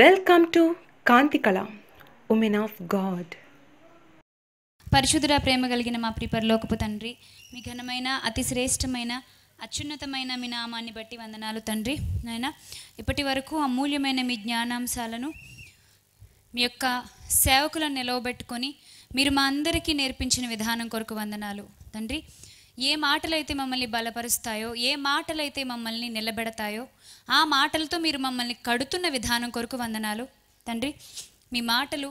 Welcome to Kanthikala women of God పరిశుధుర ప్రేమ కలిగిన మా లోకపు తండ్రి మీ ఘనమైన అతి శ్రేష్టమైన అత్యున్నతమైన మీ నామాన్ని బట్టి వందనాలు తండ్రి నాయన ఇప్పటి వరకు అమూల్యమైన మీ జ్ఞానాంశాలను మీ యొక్క సేవకులను నిలవబెట్టుకొని మీరు మా అందరికీ నేర్పించిన విధానం కొరకు వందనాలు తండ్రి ఏ మాటలైతే మమ్మల్ని బలపరుస్తాయో ఏ మాటలైతే మమ్మల్ని నిలబెడతాయో ఆ మాటలతో మీరు మమ్మల్ని కడుతున్న విధానం కొరకు వందనాలు తండ్రి మీ మాటలు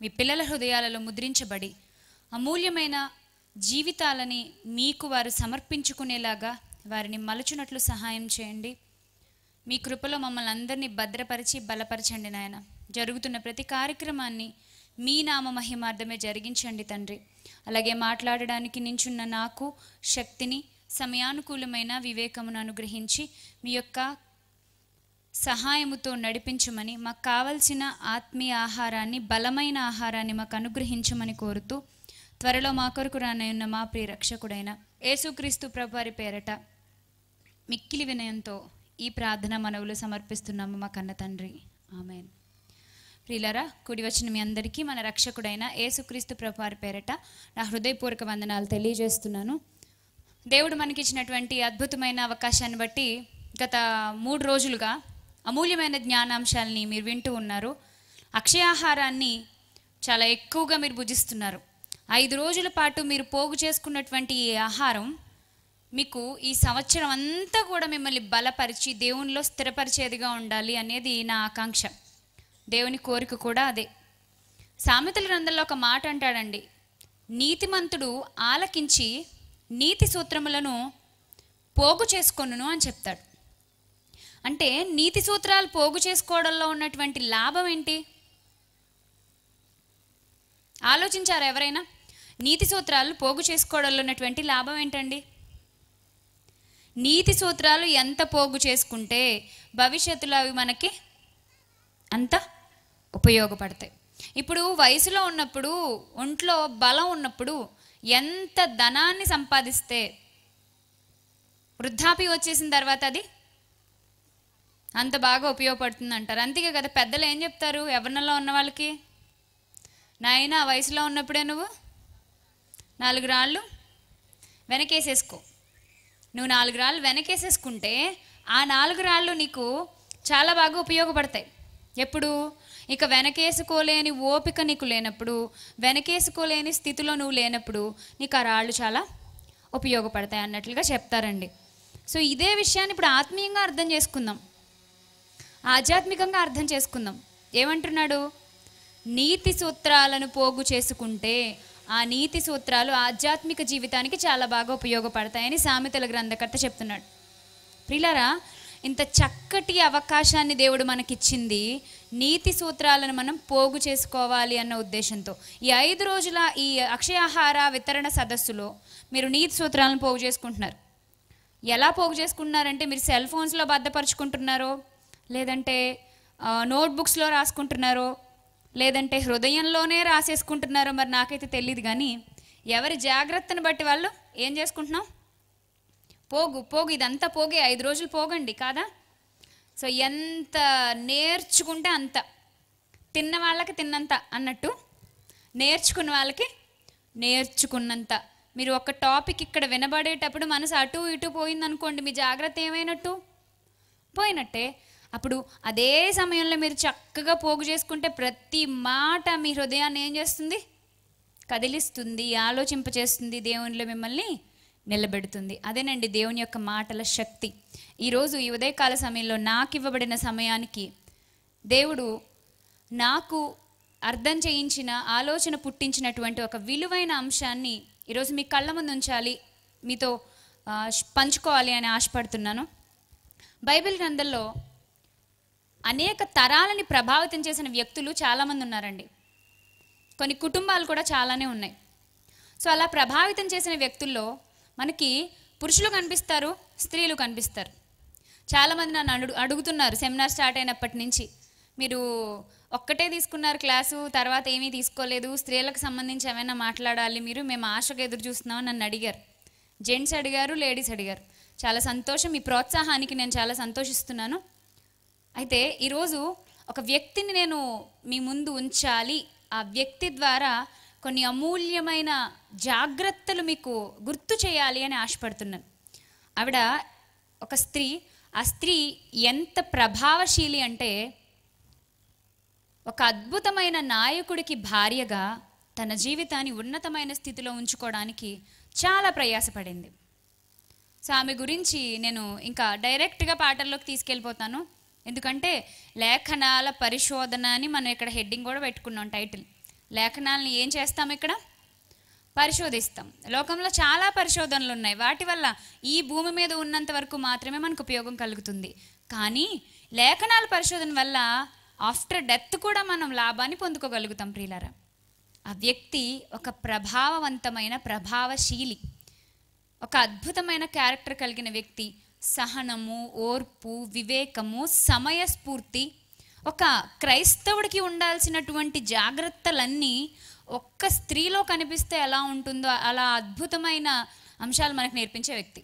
మీ పిల్లల హృదయాలలో ముద్రించబడి అమూల్యమైన జీవితాలని మీకు వారు సమర్పించుకునేలాగా వారిని మలుచునట్లు సహాయం చేయండి మీ కృపలో మమ్మల్ని అందరినీ భద్రపరిచి బలపరచండి నాయన జరుగుతున్న ప్రతి కార్యక్రమాన్ని మీ నామ మహిమార్థమే జరిగించండి తండ్రి అలాగే మాట్లాడడానికి నించున్న నాకు శక్తిని సమయానుకూలమైన వివేకమును అనుగ్రహించి మీ యొక్క సహాయముతో నడిపించమని మాకు కావలసిన ఆత్మీయ ఆహారాన్ని బలమైన ఆహారాన్ని మాకు అనుగ్రహించమని కోరుతూ త్వరలో మా కొరకు రానయున్న మా ప్రియ రక్షకుడైన యేసుక్రీస్తు ప్రభువారి పేరట మిక్కిలి వినయంతో ఈ ప్రార్థన మనవులు సమర్పిస్తున్నాము మా కన్న తండ్రి ఆమెను ప్రియులరా కుడి వచ్చిన మీ అందరికీ మన రక్షకుడైన ఏసుక్రీస్తు ప్రభారి పేరట నా హృదయపూర్వక వందనాలు తెలియజేస్తున్నాను దేవుడు మనకిచ్చినటువంటి అద్భుతమైన అవకాశాన్ని బట్టి గత మూడు రోజులుగా అమూల్యమైన జ్ఞానాంశాలని మీరు వింటూ ఉన్నారు అక్షయాహారాన్ని చాలా ఎక్కువగా మీరు భుజిస్తున్నారు ఐదు రోజుల పాటు మీరు పోగు చేసుకున్నటువంటి ఈ ఆహారం మీకు ఈ సంవత్సరం అంతా కూడా మిమ్మల్ని బలపరిచి దేవునిలో స్థిరపరిచేదిగా ఉండాలి అనేది నా ఆకాంక్ష దేవుని కోరిక కూడా అదే సామెతల గ్రంథంలో ఒక మాట అంటాడండి నీతిమంతుడు ఆలకించి నీతి సూత్రములను పోగు చేసుకొను అని చెప్తాడు అంటే నీతి సూత్రాలు పోగు చేసుకోవడంలో ఉన్నటువంటి లాభం ఏంటి ఆలోచించారు ఎవరైనా నీతి సూత్రాలు పోగు చేసుకోవడంలో ఉన్నటువంటి లాభం ఏంటండి నీతి సూత్రాలు ఎంత పోగు చేసుకుంటే భవిష్యత్తులో అవి మనకి అంత ఉపయోగపడతాయి ఇప్పుడు వయసులో ఉన్నప్పుడు ఒంట్లో బలం ఉన్నప్పుడు ఎంత ధనాన్ని సంపాదిస్తే వృద్ధాప్య వచ్చేసిన తర్వాత అది అంత బాగా ఉపయోగపడుతుంది అంటారు అంతేకా కదా పెద్దలు ఏం చెప్తారు యవనంలో ఉన్న వాళ్ళకి నాయన వయసులో ఉన్నప్పుడే నువ్వు నాలుగు రాళ్ళు వెనకేసేసుకో నువ్వు నాలుగు రాళ్ళు వెనకేసేసుకుంటే ఆ నాలుగు రాళ్ళు నీకు చాలా బాగా ఉపయోగపడతాయి ఎప్పుడు ఇక వెనకేసుకోలేని ఓపిక నీకు లేనప్పుడు వెనకేసుకోలేని స్థితిలో నువ్వు లేనప్పుడు నీకు ఆ రాళ్ళు చాలా ఉపయోగపడతాయి అన్నట్లుగా చెప్తారండి సో ఇదే విషయాన్ని ఇప్పుడు ఆత్మీయంగా అర్థం చేసుకుందాం ఆధ్యాత్మికంగా అర్థం చేసుకుందాం ఏమంటున్నాడు నీతి సూత్రాలను పోగు చేసుకుంటే ఆ నీతి సూత్రాలు ఆధ్యాత్మిక జీవితానికి చాలా బాగా ఉపయోగపడతాయని సామెతల గ్రంథకర్త చెప్తున్నాడు ప్రిలారా ఇంత చక్కటి అవకాశాన్ని దేవుడు మనకిచ్చింది నీతి సూత్రాలను మనం పోగు చేసుకోవాలి అన్న ఉద్దేశంతో ఈ ఐదు రోజుల ఈ అక్షయాహార వితరణ సదస్సులో మీరు నీతి సూత్రాలను పోగు చేసుకుంటున్నారు ఎలా పోగు చేసుకుంటున్నారంటే మీరు సెల్ ఫోన్స్లో బద్దపరుచుకుంటున్నారో లేదంటే నోట్బుక్స్లో రాసుకుంటున్నారో లేదంటే హృదయంలోనే రాసేసుకుంటున్నారో మరి నాకైతే తెలియదు కానీ ఎవరి జాగ్రత్తను బట్టి వాళ్ళు ఏం చేసుకుంటున్నాం పోగు పోగు ఇదంతా పోగే ఐదు రోజులు పోగండి కాదా సో ఎంత నేర్చుకుంటే అంత తిన్న వాళ్ళకి తిన్నంత అన్నట్టు నేర్చుకున్న వాళ్ళకి నేర్చుకున్నంత మీరు ఒక టాపిక్ ఇక్కడ వినబడేటప్పుడు మనసు అటు ఇటు పోయిందనుకోండి మీ జాగ్రత్త ఏమైనట్టు పోయినట్టే అప్పుడు అదే సమయంలో మీరు చక్కగా పోగు చేసుకుంటే ప్రతి మాట మీ హృదయాన్ని ఏం చేస్తుంది కదిలిస్తుంది ఆలోచింపచేస్తుంది దేవునిలో మిమ్మల్ని నిలబెడుతుంది అదేనండి దేవుని యొక్క మాటల శక్తి ఈరోజు ఈ ఉదయకాల సమయంలో నాకు ఇవ్వబడిన సమయానికి దేవుడు నాకు అర్థం చేయించిన ఆలోచన పుట్టించినటువంటి ఒక విలువైన అంశాన్ని ఈరోజు మీ కళ్ళ ముందు ఉంచాలి మీతో పంచుకోవాలి అని ఆశపడుతున్నాను బైబిల్ గ్రంథంలో అనేక తరాలని ప్రభావితం చేసిన వ్యక్తులు చాలామంది ఉన్నారండి కొన్ని కుటుంబాలు కూడా చాలానే ఉన్నాయి సో అలా ప్రభావితం చేసిన వ్యక్తుల్లో మనకి పురుషులు కనిపిస్తారు స్త్రీలు కనిపిస్తారు చాలామంది నన్ను అడుగు అడుగుతున్నారు సెమినార్ స్టార్ట్ అయినప్పటి నుంచి మీరు ఒక్కటే తీసుకున్నారు క్లాసు తర్వాత ఏమీ తీసుకోలేదు స్త్రీలకు సంబంధించి ఏమైనా మాట్లాడాలి మీరు మేము ఆశకు ఎదురు చూస్తున్నామని నన్ను అడిగారు జెంట్స్ అడిగారు లేడీస్ అడిగారు చాలా సంతోషం మీ ప్రోత్సాహానికి నేను చాలా సంతోషిస్తున్నాను అయితే ఈరోజు ఒక వ్యక్తిని నేను మీ ముందు ఉంచాలి ఆ వ్యక్తి ద్వారా కొన్ని అమూల్యమైన జాగ్రత్తలు మీకు గుర్తు చేయాలి అని ఆశపడుతున్నాను ఆవిడ ఒక స్త్రీ ఆ స్త్రీ ఎంత ప్రభావశీలి అంటే ఒక అద్భుతమైన నాయకుడికి భార్యగా తన జీవితాన్ని ఉన్నతమైన స్థితిలో ఉంచుకోవడానికి చాలా ప్రయాసపడింది సో ఆమె గురించి నేను ఇంకా డైరెక్ట్గా పాటల్లోకి తీసుకెళ్ళిపోతాను ఎందుకంటే లేఖనాల పరిశోధన అని మనం ఇక్కడ హెడ్డింగ్ కూడా పెట్టుకున్నాం టైటిల్ లేఖనాలను ఏం చేస్తాం ఇక్కడ పరిశోధిస్తాం లోకంలో చాలా పరిశోధనలు ఉన్నాయి వాటి వల్ల ఈ భూమి మీద ఉన్నంత వరకు మాత్రమే మనకు ఉపయోగం కలుగుతుంది కానీ లేఖనాల పరిశోధన వల్ల ఆఫ్టర్ డెత్ కూడా మనం లాభాన్ని పొందుకోగలుగుతాం ప్రియులారా ఆ వ్యక్తి ఒక ప్రభావవంతమైన ప్రభావశీలి ఒక అద్భుతమైన క్యారెక్టర్ కలిగిన వ్యక్తి సహనము ఓర్పు వివేకము సమయస్ఫూర్తి ఒక క్రైస్తవుడికి ఉండాల్సినటువంటి జాగ్రత్తలన్నీ ఒక్క స్త్రీలో కనిపిస్తే ఎలా ఉంటుందో అలా అద్భుతమైన అంశాలు మనకు నేర్పించే వ్యక్తి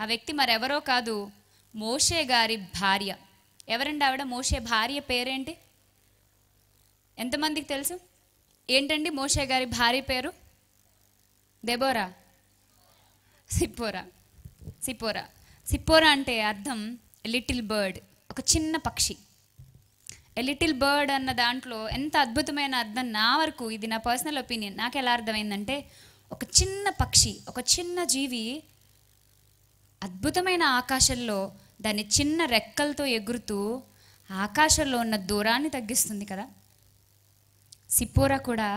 ఆ వ్యక్తి మరెవరో కాదు మోషే గారి భార్య ఎవరండి ఆవిడ మోషే భార్య పేరేంటి ఎంతమందికి తెలుసు ఏంటండి మోషే గారి భార్య పేరు దెబోరా సిప్పోరా సిపోరా సిపోరా అంటే అర్థం లిటిల్ బర్డ్ ఒక చిన్న పక్షి ఎ లిటిల్ బర్డ్ అన్న దాంట్లో ఎంత అద్భుతమైన అర్థం నా వరకు ఇది నా పర్సనల్ ఒపీనియన్ నాకు ఎలా అర్థమైందంటే ఒక చిన్న పక్షి ఒక చిన్న జీవి అద్భుతమైన ఆకాశంలో దాని చిన్న రెక్కలతో ఎగురుతూ ఆకాశంలో ఉన్న దూరాన్ని తగ్గిస్తుంది కదా సిప్పోరా కూడా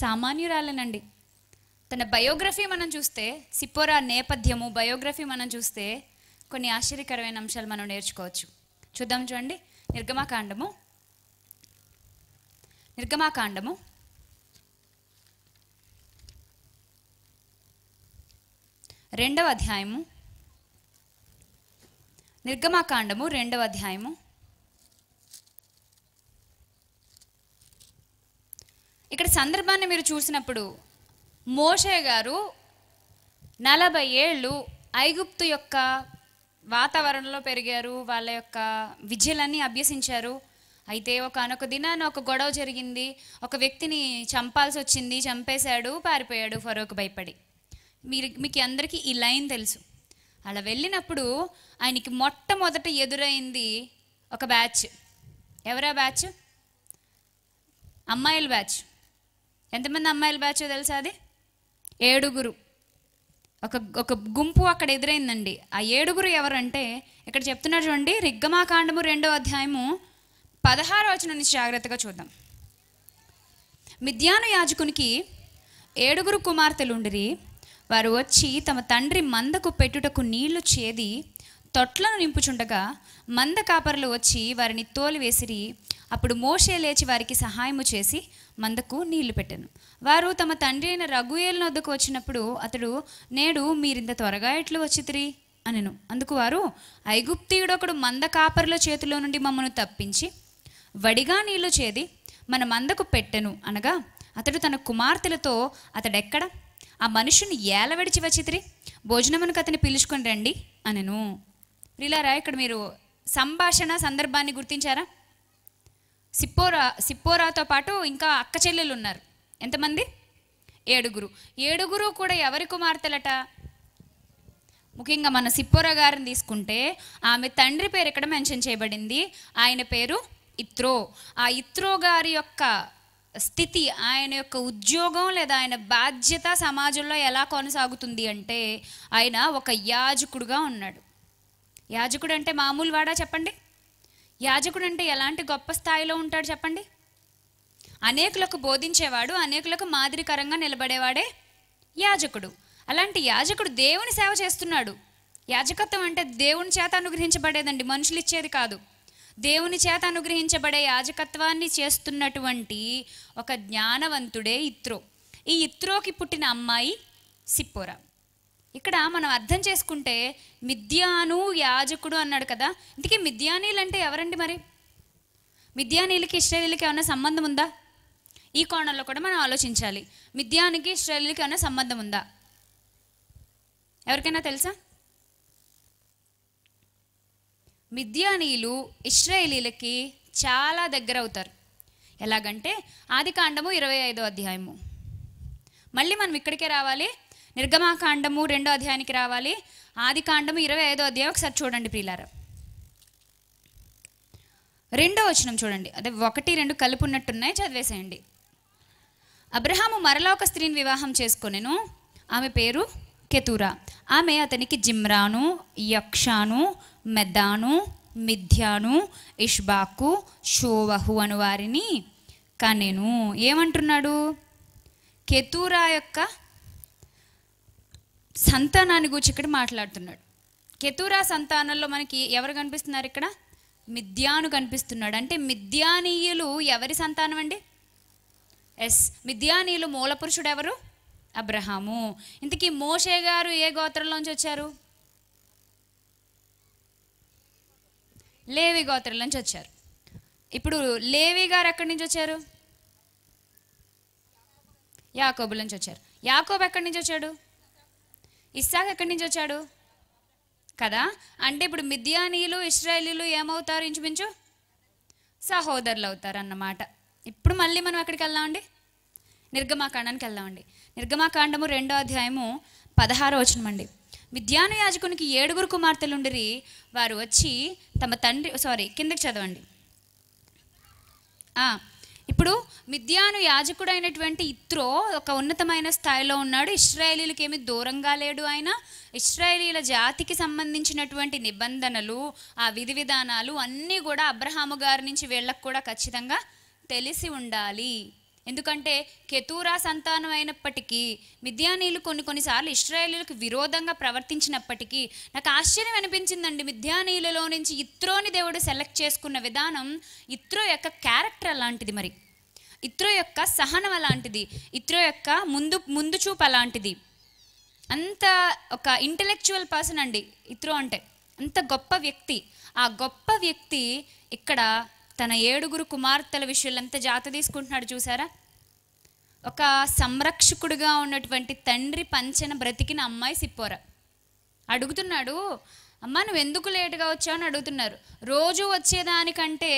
సామాన్యురాలేనండి తన బయోగ్రఫీ మనం చూస్తే సిప్పోరా నేపథ్యము బయోగ్రఫీ మనం చూస్తే కొన్ని ఆశ్చర్యకరమైన అంశాలు మనం నేర్చుకోవచ్చు చూద్దాం చూడండి నిర్గమాకాండము నిర్గమాకాండము రెండవ అధ్యాయము నిర్గమాకాండము రెండవ అధ్యాయము ఇక్కడ సందర్భాన్ని మీరు చూసినప్పుడు మోషే గారు నలభై ఏళ్ళు ఐగుప్తు యొక్క వాతావరణంలో పెరిగారు వాళ్ళ యొక్క విద్యలన్నీ అభ్యసించారు అయితే ఒకనొక దినాన ఒక గొడవ జరిగింది ఒక వ్యక్తిని చంపాల్సి వచ్చింది చంపేశాడు పారిపోయాడు ఫరోక్ భయపడి మీరు మీకు అందరికీ ఈ లైన్ తెలుసు అలా వెళ్ళినప్పుడు ఆయనకి మొట్టమొదట ఎదురైంది ఒక బ్యాచ్ ఎవరా బ్యాచ్ అమ్మాయిల బ్యాచ్ ఎంతమంది అమ్మాయిల బ్యాచ్ తెలుసా అది ఏడుగురు ఒక ఒక గుంపు అక్కడ ఎదురైందండి ఆ ఏడుగురు ఎవరంటే ఇక్కడ చెప్తున్నారు చూడండి రిగ్గమాకాండము రెండో అధ్యాయము పదహారు వచ్చిన నుంచి జాగ్రత్తగా చూద్దాం మిద్యాను యాజకునికి ఏడుగురు కుమార్తెలుండిరి వారు వచ్చి తమ తండ్రి మందకు పెట్టుటకు నీళ్లు చేది తొట్లను నింపుచుండగా మంద కాపర్లు వచ్చి వారిని తోలివేసిరి అప్పుడు మోషే లేచి వారికి సహాయము చేసి మందకు నీళ్లు పెట్టాను వారు తమ తండ్రి అయిన రఘుయేలను వద్దకు వచ్చినప్పుడు అతడు నేడు మీరింత త్వరగా ఎట్లు వచ్చితిరి అనెను అందుకు వారు ఒకడు మంద కాపర్ల చేతిలో నుండి మమ్మను తప్పించి వడిగా నీళ్లు చేది మన మందకు పెట్టెను అనగా అతడు తన కుమార్తెలతో అతడెక్కడ ఆ మనుషుని ఏలవడిచి వచ్చితిరి భోజనమునకు అతని పిలుచుకొని రండి అనను ప్రిలారా ఇక్కడ మీరు సంభాషణ సందర్భాన్ని గుర్తించారా సిప్పోరా సిప్పోరాతో పాటు ఇంకా అక్క చెల్లెలు ఉన్నారు ఎంతమంది ఏడుగురు ఏడుగురు కూడా ఎవరి కుమార్తెలట ముఖ్యంగా మన సిప్పోరా గారిని తీసుకుంటే ఆమె తండ్రి పేరు ఇక్కడ మెన్షన్ చేయబడింది ఆయన పేరు ఇత్రో ఆ ఇత్రో గారి యొక్క స్థితి ఆయన యొక్క ఉద్యోగం లేదా ఆయన బాధ్యత సమాజంలో ఎలా కొనసాగుతుంది అంటే ఆయన ఒక యాజకుడుగా ఉన్నాడు యాజకుడు అంటే మామూలు వాడా చెప్పండి యాజకుడు అంటే ఎలాంటి గొప్ప స్థాయిలో ఉంటాడు చెప్పండి అనేకులకు బోధించేవాడు అనేకులకు మాదిరికరంగా నిలబడేవాడే యాజకుడు అలాంటి యాజకుడు దేవుని సేవ చేస్తున్నాడు యాజకత్వం అంటే దేవుని చేత అనుగ్రహించబడేదండి మనుషులు ఇచ్చేది కాదు దేవుని చేత అనుగ్రహించబడే యాజకత్వాన్ని చేస్తున్నటువంటి ఒక జ్ఞానవంతుడే ఇత్రో ఈ ఇత్రోకి పుట్టిన అమ్మాయి సిప్పోరా ఇక్కడ మనం అర్థం చేసుకుంటే మిథ్యాను యాజకుడు అన్నాడు కదా ఇంతకీ మిద్యానీలు అంటే ఎవరండి మరి మిద్యానీలకి ఇస్రాయలీలకి ఏమైనా సంబంధం ఉందా ఈ కోణంలో కూడా మనం ఆలోచించాలి మిద్యానికి ఇస్రాయలీలకి ఏమైనా సంబంధం ఉందా ఎవరికైనా తెలుసా మిద్యానీయులు ఇస్రాయేలీలకి చాలా దగ్గర అవుతారు ఎలాగంటే ఆది కాండము ఇరవై ఐదో అధ్యాయము మళ్ళీ మనం ఇక్కడికే రావాలి నిర్గమాకాండము రెండో అధ్యాయానికి రావాలి ఆది కాండము ఇరవై ఐదో అధ్యాయం ఒకసారి చూడండి ప్రియులార రెండో వచనం చూడండి అదే ఒకటి రెండు కలుపు ఉన్నట్టున్నాయి చదివేసేయండి అబ్రహాము మరలా ఒక స్త్రీని వివాహం చేసుకొనెను ఆమె పేరు కెతురా ఆమె అతనికి జిమ్రాను యక్షాను మెదాను మిథ్యాను ఇష్బాకు షోవహు అను వారిని కనెను ఏమంటున్నాడు కెతూరా యొక్క సంతానాన్ని గురించి ఇక్కడ మాట్లాడుతున్నాడు కెతూరా సంతానంలో మనకి ఎవరు కనిపిస్తున్నారు ఇక్కడ మిథ్యాను కనిపిస్తున్నాడు అంటే మిథ్యానీయులు ఎవరి సంతానం అండి ఎస్ మిథ్యానీయులు మూలపురుషుడు ఎవరు అబ్రహాము ఇంతకీ మోషే గారు ఏ గోత్రంలోంచి వచ్చారు లేవి గోత్రంలోంచి వచ్చారు ఇప్పుడు లేవి గారు ఎక్కడి నుంచి వచ్చారు యాకోబుల నుంచి వచ్చారు యాకోబ్ ఎక్కడి నుంచి వచ్చాడు ఇస్సాక్ ఎక్కడి నుంచి వచ్చాడు కదా అంటే ఇప్పుడు మిథియానీలు ఇస్రాయలీలు ఏమవుతారు ఇంచుమించు సహోదరులు అవుతారు అన్నమాట ఇప్పుడు మళ్ళీ మనం ఎక్కడికి వెళ్దామండి నిర్గమాకాండానికి వెళ్దామండి నిర్గమాకాండము రెండో అధ్యాయము పదహారో అండి మిద్యాను యాజకునికి ఏడుగురు కుమార్తెలుండిరి వారు వచ్చి తమ తండ్రి సారీ కిందకి చదవండి ఇప్పుడు మిద్యాను యాజకుడైనటువంటి ఇత్రో ఒక ఉన్నతమైన స్థాయిలో ఉన్నాడు ఇస్రాయేలీలకు ఏమి దూరంగా లేడు ఆయన ఇస్రాయేలీల జాతికి సంబంధించినటువంటి నిబంధనలు ఆ విధి విధానాలు అన్నీ కూడా అబ్రహాము గారి నుంచి వీళ్ళకు కూడా ఖచ్చితంగా తెలిసి ఉండాలి ఎందుకంటే కెతూరా సంతానం అయినప్పటికీ మిథ్యానీలు కొన్ని కొన్నిసార్లు ఇస్రాయేలీలకు విరోధంగా ప్రవర్తించినప్పటికీ నాకు ఆశ్చర్యం అనిపించిందండి మిథ్యానీలలో నుంచి ఇత్రోని దేవుడు సెలెక్ట్ చేసుకున్న విధానం ఇత్రో యొక్క క్యారెక్టర్ అలాంటిది మరి ఇత్రో యొక్క సహనం అలాంటిది ఇత్రో యొక్క ముందు ముందు చూపు అలాంటిది అంత ఒక ఇంటలెక్చువల్ పర్సన్ అండి ఇత్రో అంటే అంత గొప్ప వ్యక్తి ఆ గొప్ప వ్యక్తి ఇక్కడ తన ఏడుగురు కుమార్తెల విషయంలో ఎంత జాత తీసుకుంటున్నాడు చూసారా ఒక సంరక్షకుడిగా ఉన్నటువంటి తండ్రి పంచన బ్రతికిన అమ్మాయి సిప్పోరా అడుగుతున్నాడు అమ్మ నువ్వు ఎందుకు లేటుగా వచ్చావు అని అడుగుతున్నారు రోజు వచ్చేదానికంటే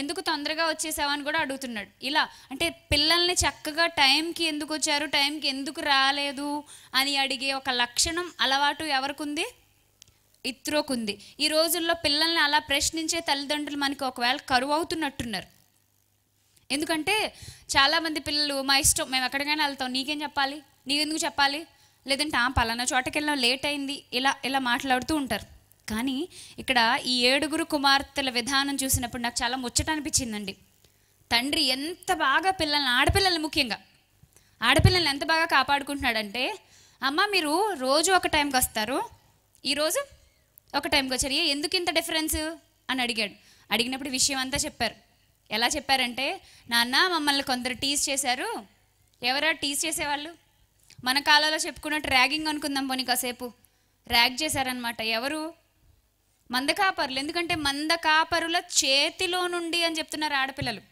ఎందుకు తొందరగా అని కూడా అడుగుతున్నాడు ఇలా అంటే పిల్లల్ని చక్కగా టైంకి ఎందుకు వచ్చారు టైంకి ఎందుకు రాలేదు అని అడిగే ఒక లక్షణం అలవాటు ఎవరికి ఉంది ఇత్రోకుంది ఈ రోజుల్లో పిల్లల్ని అలా ప్రశ్నించే తల్లిదండ్రులు మనకి ఒకవేళ కరువు అవుతున్నట్టున్నారు ఎందుకంటే చాలామంది పిల్లలు మా ఇష్టం మేము ఎక్కడికైనా వెళ్తాం నీకేం చెప్పాలి నీకెందుకు చెప్పాలి లేదంటే ఆ పలానా చోటకెళ్ళినా లేట్ అయింది ఇలా ఇలా మాట్లాడుతూ ఉంటారు కానీ ఇక్కడ ఈ ఏడుగురు కుమార్తెల విధానం చూసినప్పుడు నాకు చాలా ముచ్చట అనిపించిందండి తండ్రి ఎంత బాగా పిల్లల్ని ఆడపిల్లల్ని ముఖ్యంగా ఆడపిల్లల్ని ఎంత బాగా కాపాడుకుంటున్నాడంటే అమ్మ మీరు రోజు ఒక టైంకి వస్తారు ఈరోజు ఒక టైంకి వచ్చారు ఏ ఎందుకు ఇంత డిఫరెన్స్ అని అడిగాడు అడిగినప్పుడు విషయం అంతా చెప్పారు ఎలా చెప్పారంటే నాన్న మమ్మల్ని కొందరు టీజ్ చేశారు ఎవరా టీజ్ చేసేవాళ్ళు మన కాలంలో చెప్పుకున్నట్టు ర్యాగింగ్ అనుకుందాం పోనీ కాసేపు ర్యాగ్ చేశారనమాట ఎవరు మంద కాపరులు ఎందుకంటే మంద కాపరుల చేతిలో నుండి అని చెప్తున్నారు ఆడపిల్లలు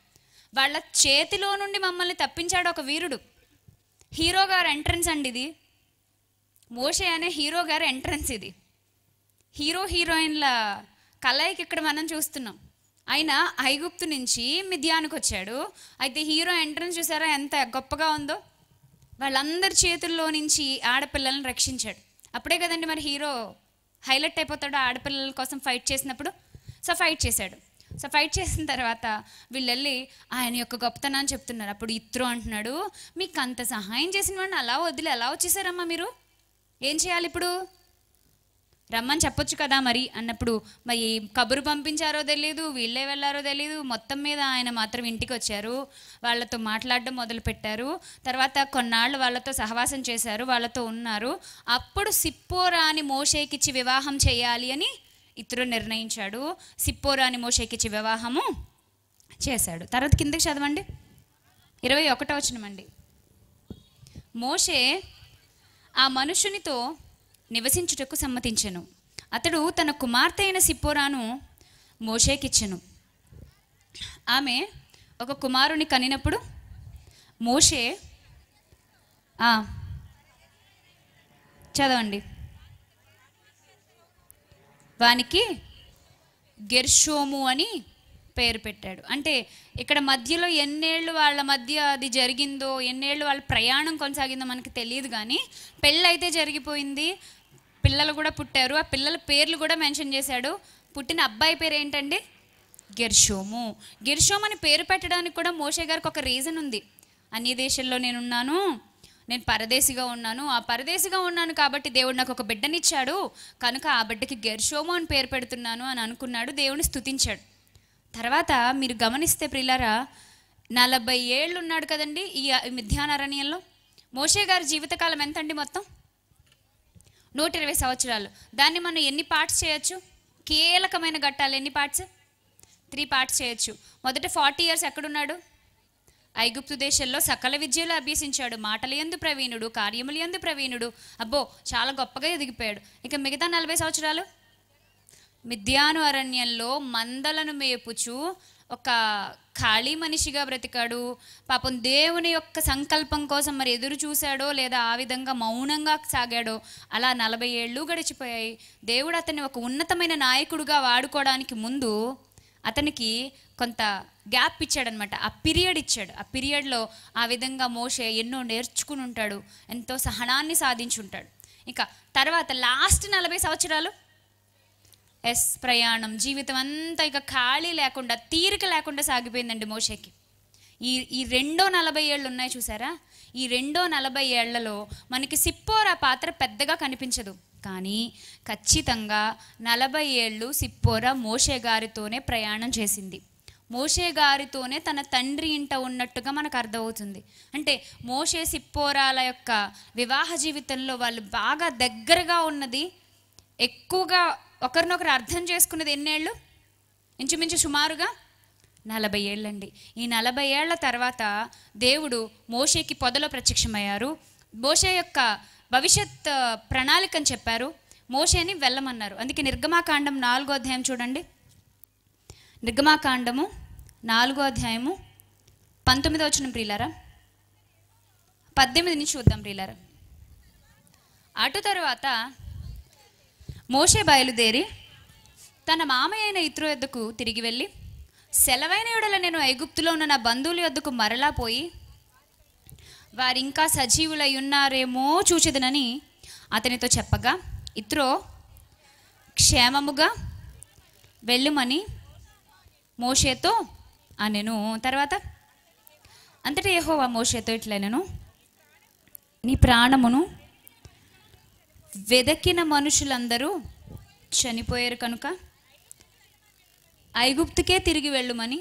వాళ్ళ చేతిలో నుండి మమ్మల్ని తప్పించాడు ఒక వీరుడు హీరో గారు ఎంట్రన్స్ అండి ఇది మోషే అనే హీరో గారు ఎంట్రన్స్ ఇది హీరో హీరోయిన్ల కలయిక ఇక్కడ మనం చూస్తున్నాం ఆయన ఐగుప్తు నుంచి మిథ్యానికి వచ్చాడు అయితే హీరో ఎంట్రన్స్ చూసారా ఎంత గొప్పగా ఉందో వాళ్ళందరి చేతుల్లో నుంచి ఆడపిల్లలను రక్షించాడు అప్పుడే కదండి మరి హీరో హైలైట్ అయిపోతాడు ఆడపిల్లల కోసం ఫైట్ చేసినప్పుడు సో ఫైట్ చేశాడు సో ఫైట్ చేసిన తర్వాత వీళ్ళు ఆయన యొక్క గొప్పతనాన్ని చెప్తున్నారు అప్పుడు ఇత్రు అంటున్నాడు మీకు అంత సహాయం చేసిన వాడిని అలా వదిలి ఎలా వచ్చేసారమ్మా మీరు ఏం చేయాలి ఇప్పుడు రమ్మని చెప్పొచ్చు కదా మరి అన్నప్పుడు మరి కబురు పంపించారో తెలియదు వీళ్ళే వెళ్ళారో తెలియదు మొత్తం మీద ఆయన మాత్రం ఇంటికి వచ్చారు వాళ్ళతో మాట్లాడడం మొదలుపెట్టారు తర్వాత కొన్నాళ్ళు వాళ్ళతో సహవాసం చేశారు వాళ్ళతో ఉన్నారు అప్పుడు సిప్పోరాని మోషేకిచ్చి వివాహం చేయాలి అని ఇతరుడు నిర్ణయించాడు సిప్పోరాని మోషేకిచ్చి వివాహము చేశాడు తర్వాత కిందకి చదవండి ఇరవై ఒకటో వచ్చినమండి మోషే ఆ మనుషునితో నివసించుటకు సమ్మతించెను అతడు తన కుమార్తె అయిన సిప్పోరాను మోషేకిచ్చెను ఆమె ఒక కుమారుని కనినప్పుడు మోషే చదవండి వానికి గెర్షోము అని పేరు పెట్టాడు అంటే ఇక్కడ మధ్యలో ఎన్నేళ్ళు వాళ్ళ మధ్య అది జరిగిందో ఎన్నేళ్ళు వాళ్ళ ప్రయాణం కొనసాగిందో మనకి తెలియదు కానీ పెళ్ళి అయితే జరిగిపోయింది పిల్లలు కూడా పుట్టారు ఆ పిల్లల పేర్లు కూడా మెన్షన్ చేశాడు పుట్టిన అబ్బాయి పేరు ఏంటండి గిర్షోము గెర్షోమ్ అని పేరు పెట్టడానికి కూడా మోషే గారికి ఒక రీజన్ ఉంది అన్ని దేశాల్లో నేనున్నాను నేను పరదేశిగా ఉన్నాను ఆ పరదేశిగా ఉన్నాను కాబట్టి దేవుడు నాకు ఒక బిడ్డనిచ్చాడు కనుక ఆ బిడ్డకి గెర్షోము అని పేరు పెడుతున్నాను అని అనుకున్నాడు దేవుని స్థుతించాడు తర్వాత మీరు గమనిస్తే ప్రిల్లరా నలభై ఏళ్ళు ఉన్నాడు కదండి ఈ మిథ్యానరణ్యంలో మోషే గారి జీవితకాలం ఎంత అండి మొత్తం నూట ఇరవై సంవత్సరాలు దాన్ని మనం ఎన్ని పార్ట్స్ చేయొచ్చు కీలకమైన ఘట్టాలు ఎన్ని పార్ట్స్ త్రీ పార్ట్స్ చేయొచ్చు మొదట ఫార్టీ ఇయర్స్ ఎక్కడున్నాడు ఐగుప్తు దేశంలో సకల విద్యలు అభ్యసించాడు మాటల ఎందు ప్రవీణుడు కార్యములు ఎందు ప్రవీణుడు అబ్బో చాలా గొప్పగా ఎదిగిపోయాడు ఇక మిగతా నలభై సంవత్సరాలు మిథ్యాను అరణ్యంలో మందలను మేపుచు ఒక ఖాళీ మనిషిగా బ్రతికాడు పాపం దేవుని యొక్క సంకల్పం కోసం మరి ఎదురు చూశాడో లేదా ఆ విధంగా మౌనంగా సాగాడో అలా నలభై ఏళ్ళు గడిచిపోయాయి దేవుడు అతన్ని ఒక ఉన్నతమైన నాయకుడిగా వాడుకోవడానికి ముందు అతనికి కొంత గ్యాప్ ఇచ్చాడనమాట ఆ పీరియడ్ ఇచ్చాడు ఆ పీరియడ్లో ఆ విధంగా మోసే ఎన్నో నేర్చుకుని ఉంటాడు ఎంతో సహనాన్ని సాధించుంటాడు ఇంకా తర్వాత లాస్ట్ నలభై సంవత్సరాలు ఎస్ ప్రయాణం జీవితం అంతా ఇక ఖాళీ లేకుండా తీరిక లేకుండా సాగిపోయిందండి మోషేకి ఈ ఈ రెండో నలభై ఏళ్ళు ఉన్నాయి చూసారా ఈ రెండో నలభై ఏళ్లలో మనకి సిప్పోరా పాత్ర పెద్దగా కనిపించదు కానీ ఖచ్చితంగా నలభై ఏళ్ళు సిప్పోరా మోషే గారితోనే ప్రయాణం చేసింది మోషే గారితోనే తన తండ్రి ఇంట ఉన్నట్టుగా మనకు అర్థమవుతుంది అంటే మోషే సిప్పోరాల యొక్క వివాహ జీవితంలో వాళ్ళు బాగా దగ్గరగా ఉన్నది ఎక్కువగా ఒకరినొకరు అర్థం చేసుకున్నది ఎన్నేళ్ళు ఇంచుమించు సుమారుగా నలభై ఏళ్ళండి ఈ నలభై ఏళ్ల తర్వాత దేవుడు మోషేకి పొదలో ప్రత్యక్షమయ్యారు మోషే యొక్క భవిష్యత్ ప్రణాళిక అని చెప్పారు మోషేని వెళ్ళమన్నారు అందుకే నిర్గమాకాండం నాలుగో అధ్యాయం చూడండి నిర్గమాకాండము నాలుగో అధ్యాయము పంతొమ్మిదో వచ్చిన ప్రియులారా నుంచి చూద్దాం ప్రియులారా అటు తర్వాత మోషే బయలుదేరి తన మామయ్య అయిన ఇతర యొద్దకు తిరిగి వెళ్ళి సెలవైన ఎడల నేను ఐగుప్తులో ఉన్న నా బంధువుల యొద్దకు మరలా పోయి వారింకా సజీవులై ఉన్నారేమో చూచదనని అతనితో చెప్పగా ఇత్రో క్షేమముగా వెళ్ళుమని మోషేతో అనెను తర్వాత అంతటి ఆ మోషేతో ఇట్లా నేను నీ ప్రాణమును వెదకిన మనుషులందరూ చనిపోయారు కనుక ఐగుప్తుకే తిరిగి వెళ్ళుమని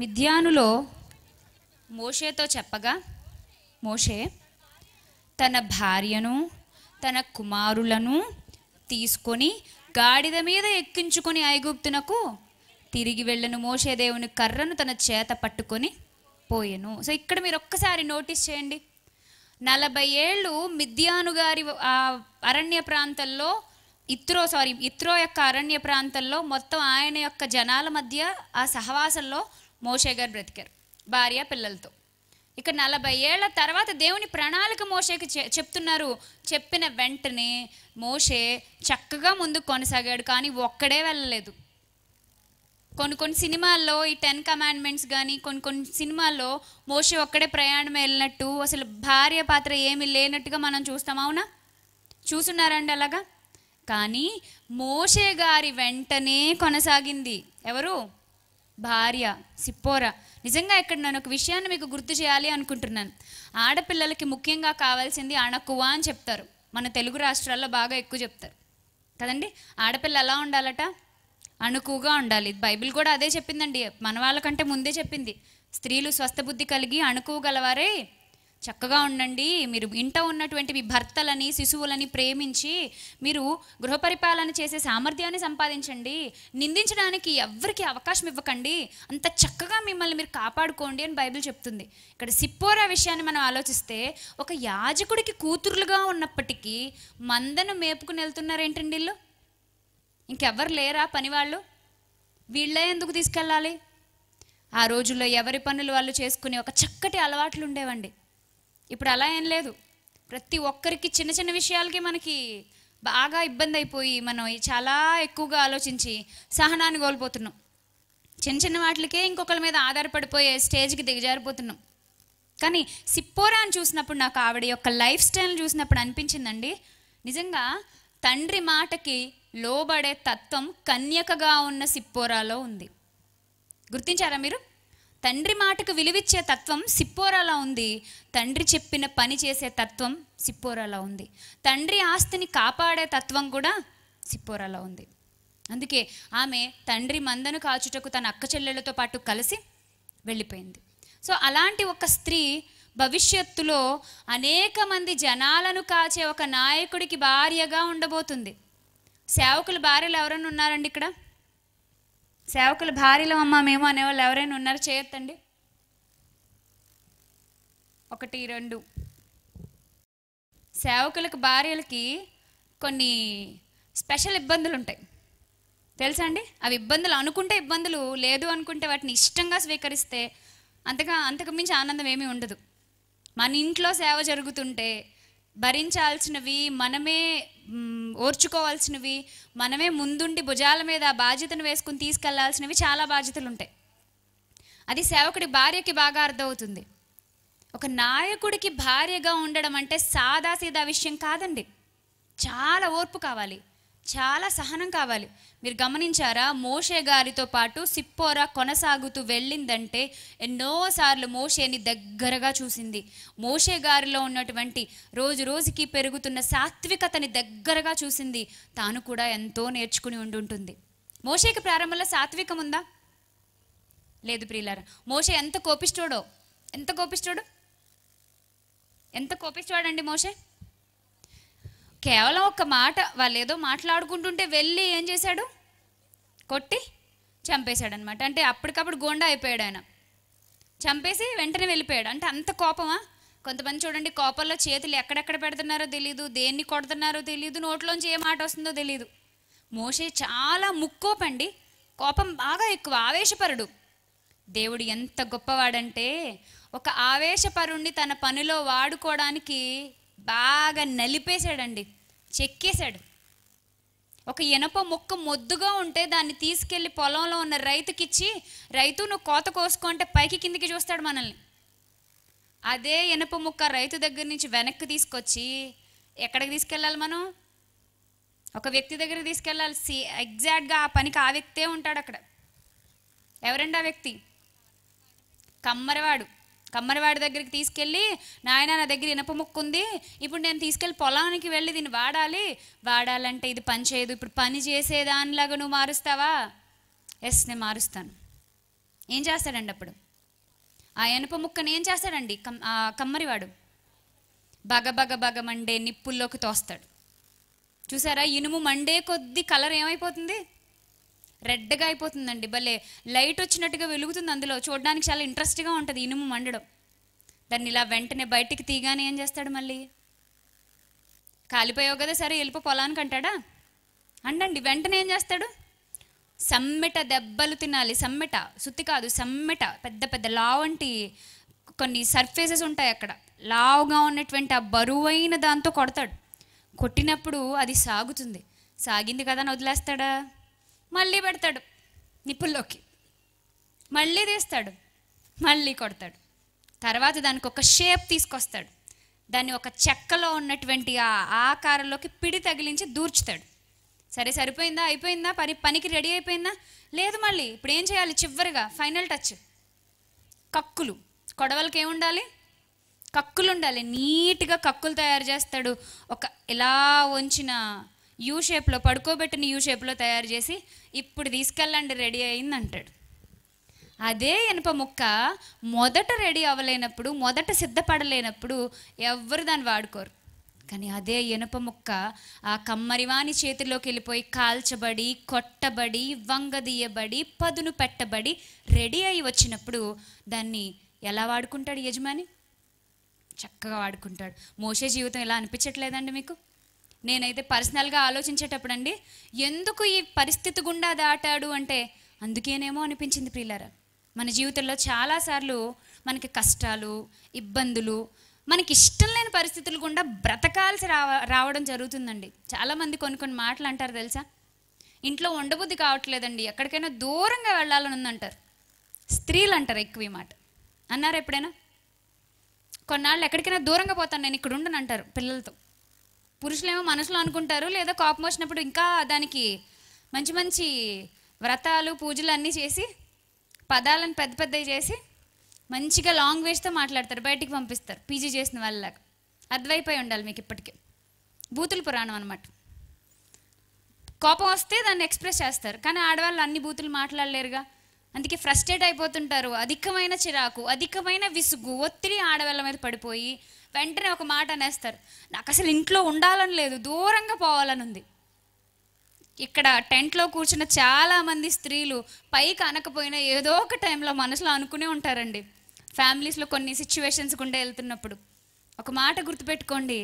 మిథ్యానులో మోషేతో చెప్పగా మోషే తన భార్యను తన కుమారులను తీసుకొని గాడిద మీద ఎక్కించుకొని ఐగుప్తునకు తిరిగి వెళ్ళను మోషే దేవుని కర్రను తన చేత పట్టుకొని పోయెను సో ఇక్కడ మీరు ఒక్కసారి నోటీస్ చేయండి నలభై ఏళ్ళు మిద్యాను గారి అరణ్య ప్రాంతంలో ఇత్రో సారీ ఇత్రో యొక్క అరణ్య ప్రాంతంలో మొత్తం ఆయన యొక్క జనాల మధ్య ఆ సహవాసంలో మోషే గారు బ్రతికారు భార్య పిల్లలతో ఇక నలభై ఏళ్ల తర్వాత దేవుని ప్రణాళిక మోషేకి చెప్తున్నారు చెప్పిన వెంటనే మోషే చక్కగా ముందు కొనసాగాడు కానీ ఒక్కడే వెళ్ళలేదు కొన్ని కొన్ని సినిమాల్లో ఈ టెన్ కమాండ్మెంట్స్ కానీ కొన్ని కొన్ని సినిమాల్లో మోషి ఒక్కడే ప్రయాణం వెళ్ళినట్టు అసలు భార్య పాత్ర ఏమి లేనట్టుగా మనం చూస్తాం అవునా అలాగా కానీ మోషే గారి వెంటనే కొనసాగింది ఎవరు భార్య సిప్పోరా నిజంగా ఇక్కడ నేను ఒక విషయాన్ని మీకు గుర్తు చేయాలి అనుకుంటున్నాను ఆడపిల్లలకి ముఖ్యంగా కావాల్సింది అణకువ అని చెప్తారు మన తెలుగు రాష్ట్రాల్లో బాగా ఎక్కువ చెప్తారు కదండి ఆడపిల్ల ఎలా ఉండాలట అణుకుగా ఉండాలి బైబిల్ కూడా అదే చెప్పిందండి మన వాళ్ళకంటే ముందే చెప్పింది స్త్రీలు స్వస్థబుద్ధి కలిగి అణుకువ గలవారే చక్కగా ఉండండి మీరు ఇంట ఉన్నటువంటి మీ భర్తలని శిశువులని ప్రేమించి మీరు గృహపరిపాలన చేసే సామర్థ్యాన్ని సంపాదించండి నిందించడానికి ఎవరికి అవకాశం ఇవ్వకండి అంత చక్కగా మిమ్మల్ని మీరు కాపాడుకోండి అని బైబిల్ చెప్తుంది ఇక్కడ సిప్పోరా విషయాన్ని మనం ఆలోచిస్తే ఒక యాజకుడికి కూతురులుగా ఉన్నప్పటికీ మందను మేపుకుని వెళ్తున్నారేంటండి వీళ్ళు ఇంకెవ్వరు లేరా పనివాళ్ళు వీళ్ళే ఎందుకు తీసుకెళ్ళాలి ఆ రోజుల్లో ఎవరి పనులు వాళ్ళు చేసుకుని ఒక చక్కటి అలవాట్లు ఉండేవండి ఇప్పుడు అలా ఏం లేదు ప్రతి ఒక్కరికి చిన్న చిన్న విషయాలకి మనకి బాగా ఇబ్బంది అయిపోయి మనం చాలా ఎక్కువగా ఆలోచించి సహనాన్ని కోల్పోతున్నాం చిన్న చిన్న వాటికే ఇంకొకరి మీద ఆధారపడిపోయే స్టేజ్కి దిగజారిపోతున్నాం కానీ సిప్పోరా అని చూసినప్పుడు నాకు ఆవిడ యొక్క లైఫ్ స్టైల్ చూసినప్పుడు అనిపించిందండి నిజంగా తండ్రి మాటకి లోబడే తత్వం కన్యకగా ఉన్న సిప్పోరాలో ఉంది గుర్తించారా మీరు తండ్రి మాటకు విలువిచ్చే తత్వం సిప్పోరాలా ఉంది తండ్రి చెప్పిన పని చేసే తత్వం సిప్పోరాలా ఉంది తండ్రి ఆస్తిని కాపాడే తత్వం కూడా సిప్పోరాలా ఉంది అందుకే ఆమె తండ్రి మందను కాచుటకు తన అక్క చెల్లెళ్ళతో పాటు కలిసి వెళ్ళిపోయింది సో అలాంటి ఒక స్త్రీ భవిష్యత్తులో అనేక మంది జనాలను కాచే ఒక నాయకుడికి భార్యగా ఉండబోతుంది సేవకుల భార్యలు ఎవరైనా ఉన్నారండి ఇక్కడ సేవకుల భార్యలు అమ్మ మేము అనేవాళ్ళు ఎవరైనా ఉన్నారు చేయొద్దండి ఒకటి రెండు సేవకులకు భార్యలకి కొన్ని స్పెషల్ ఇబ్బందులు ఉంటాయి తెలుసా అండి అవి ఇబ్బందులు అనుకుంటే ఇబ్బందులు లేదు అనుకుంటే వాటిని ఇష్టంగా స్వీకరిస్తే అంతగా అంతకు మించి ఆనందం ఏమీ ఉండదు మన ఇంట్లో సేవ జరుగుతుంటే భరించాల్సినవి మనమే ఓర్చుకోవాల్సినవి మనమే ముందుండి భుజాల మీద బాధ్యతను వేసుకుని తీసుకెళ్లాల్సినవి చాలా బాధ్యతలు ఉంటాయి అది సేవకుడి భార్యకి బాగా అర్థమవుతుంది ఒక నాయకుడికి భార్యగా ఉండడం అంటే సాదాసీదా విషయం కాదండి చాలా ఓర్పు కావాలి చాలా సహనం కావాలి మీరు గమనించారా మోషే గారితో పాటు సిప్పోరా కొనసాగుతూ వెళ్ళిందంటే ఎన్నోసార్లు మోషేని దగ్గరగా చూసింది మోషే గారిలో ఉన్నటువంటి రోజు రోజుకి పెరుగుతున్న సాత్వికతని దగ్గరగా చూసింది తాను కూడా ఎంతో నేర్చుకుని ఉండుంటుంది మోషేకి ప్రారంభంలో సాత్వికం ఉందా లేదు ప్రియులారా మోషే ఎంత కోపిష్టోడో ఎంత కోపిష్టోడు ఎంత కోపిస్తాడండి మోషే కేవలం ఒక మాట వాళ్ళు ఏదో మాట్లాడుకుంటుంటే వెళ్ళి ఏం చేశాడు కొట్టి చంపేశాడు అనమాట అంటే అప్పటికప్పుడు గోండా అయిపోయాడు ఆయన చంపేసి వెంటనే వెళ్ళిపోయాడు అంటే అంత కోపమా కొంతమంది చూడండి కోపంలో చేతులు ఎక్కడెక్కడ పెడుతున్నారో తెలియదు దేన్ని కొడుతున్నారో తెలియదు నోట్లోంచి ఏ మాట వస్తుందో తెలియదు మోసే చాలా ముక్కోపండి కోపం బాగా ఎక్కువ ఆవేశపరుడు దేవుడు ఎంత గొప్పవాడంటే ఒక ఆవేశపరుణ్ణి తన పనిలో వాడుకోవడానికి బాగా నలిపేశాడండి చెక్కేశాడు ఒక ఇనప మొక్క మొద్దుగా ఉంటే దాన్ని తీసుకెళ్లి పొలంలో ఉన్న రైతుకిచ్చి రైతు నువ్వు కోత కోసుకుంటే పైకి కిందికి చూస్తాడు మనల్ని అదే ఇనప ముక్క రైతు దగ్గర నుంచి వెనక్కి తీసుకొచ్చి ఎక్కడికి తీసుకెళ్ళాలి మనం ఒక వ్యక్తి దగ్గర తీసుకెళ్ళాలి సి ఎగ్జాక్ట్గా ఆ పనికి ఆ వ్యక్తే ఉంటాడు అక్కడ ఎవరండి ఆ వ్యక్తి కమ్మరివాడు కమ్మరివాడి దగ్గరికి తీసుకెళ్ళి నాయన నా దగ్గర ఇనప ముక్కు ఉంది ఇప్పుడు నేను తీసుకెళ్ళి పొలానికి వెళ్ళి దీన్ని వాడాలి వాడాలంటే ఇది పని చేయదు ఇప్పుడు పని చేసేదానిలాగా నువ్వు మారుస్తావా ఎస్ నేను మారుస్తాను ఏం చేస్తాడండి అప్పుడు ఆ ఇనప ముక్కని ఏం చేస్తాడండి కమ్ కమ్మరివాడు బగ బగ బగ మండే నిప్పుల్లోకి తోస్తాడు చూసారా ఇనుము మండే కొద్దీ కలర్ ఏమైపోతుంది రెడ్గా అయిపోతుందండి భలే లైట్ వచ్చినట్టుగా వెలుగుతుంది అందులో చూడడానికి చాలా ఇంట్రెస్ట్గా ఉంటుంది ఇనుము మండడం దాన్ని ఇలా వెంటనే బయటికి తీగానే ఏం చేస్తాడు మళ్ళీ కాలిపోయావు కదా సరే వెళ్ళిపో పొలానికి అంటాడా అండండి వెంటనే ఏం చేస్తాడు సమ్మెట దెబ్బలు తినాలి సమ్మెట సుత్తి కాదు సమ్మెట పెద్ద పెద్ద లావంటి కొన్ని సర్ఫేసెస్ ఉంటాయి అక్కడ లావుగా ఉన్నటువంటి ఆ బరువైన దాంతో కొడతాడు కొట్టినప్పుడు అది సాగుతుంది సాగింది కదా అని వదిలేస్తాడా మళ్ళీ పెడతాడు నిప్పుల్లోకి మళ్ళీ తీస్తాడు మళ్ళీ కొడతాడు తర్వాత దానికి ఒక షేప్ తీసుకొస్తాడు దాన్ని ఒక చెక్కలో ఉన్నటువంటి ఆ ఆకారంలోకి పిడి తగిలించి దూర్చుతాడు సరే సరిపోయిందా అయిపోయిందా పని పనికి రెడీ అయిపోయిందా లేదు మళ్ళీ ఇప్పుడు ఏం చేయాలి చివరిగా ఫైనల్ టచ్ కక్కులు కొడవలకి ఏముండాలి కక్కులు ఉండాలి నీట్గా కక్కులు తయారు చేస్తాడు ఒక ఎలా వంచిన యూ షేప్లో పడుకోబెట్టిన యూ షేప్లో తయారు చేసి ఇప్పుడు తీసుకెళ్ళండి రెడీ అయింది అంటాడు అదే ఇనుప ముక్క మొదట రెడీ అవ్వలేనప్పుడు మొదట సిద్ధపడలేనప్పుడు ఎవరు దాన్ని వాడుకోరు కానీ అదే ఇనుప ముక్క ఆ కమ్మరివాణి చేతిలోకి వెళ్ళిపోయి కాల్చబడి కొట్టబడి వంగదీయబడి పదును పెట్టబడి రెడీ అయి వచ్చినప్పుడు దాన్ని ఎలా వాడుకుంటాడు యజమాని చక్కగా వాడుకుంటాడు మోసే జీవితం ఎలా అనిపించట్లేదండి మీకు నేనైతే పర్సనల్గా ఆలోచించేటప్పుడు అండి ఎందుకు ఈ పరిస్థితి గుండా దాటాడు అంటే అందుకేనేమో అనిపించింది పిల్లర మన జీవితంలో చాలాసార్లు మనకి కష్టాలు ఇబ్బందులు మనకి ఇష్టం లేని పరిస్థితులు గుండా బ్రతకాల్సి రావ రావడం జరుగుతుందండి చాలామంది కొన్ని కొన్ని మాటలు అంటారు తెలుసా ఇంట్లో ఉండబుద్ధి కావట్లేదండి ఎక్కడికైనా దూరంగా వెళ్ళాలని ఉందంటారు స్త్రీలు అంటారు ఎక్కువ ఈ మాట అన్నారు ఎప్పుడైనా కొన్నాళ్ళు ఎక్కడికైనా దూరంగా పోతాను నేను ఇక్కడ ఉండను అంటారు పిల్లలతో పురుషులేమో మనసులో అనుకుంటారు లేదా కోపం వచ్చినప్పుడు ఇంకా దానికి మంచి మంచి వ్రతాలు పూజలు అన్నీ చేసి పదాలను పెద్ద పెద్దవి చేసి మంచిగా లాంగ్వేజ్తో మాట్లాడతారు బయటికి పంపిస్తారు పీజీ చేసిన వాళ్ళలాగా అర్థమైపోయి ఉండాలి మీకు ఇప్పటికే బూతులు పురాణం అనమాట కోపం వస్తే దాన్ని ఎక్స్ప్రెస్ చేస్తారు కానీ ఆడవాళ్ళు అన్ని బూతులు మాట్లాడలేరుగా అందుకే ఫ్రస్ట్రేట్ అయిపోతుంటారు అధికమైన చిరాకు అధికమైన విసుగు ఒత్తిడి ఆడవాళ్ళ మీద పడిపోయి వెంటనే ఒక మాట అనేస్తారు నాకు అసలు ఇంట్లో ఉండాలని లేదు దూరంగా పోవాలని ఉంది ఇక్కడ టెంట్లో కూర్చున్న చాలామంది స్త్రీలు పైకి అనకపోయినా ఏదో ఒక టైంలో మనసులో అనుకునే ఉంటారండి ఫ్యామిలీస్లో కొన్ని సిచ్యువేషన్స్ గుండా వెళ్తున్నప్పుడు ఒక మాట గుర్తుపెట్టుకోండి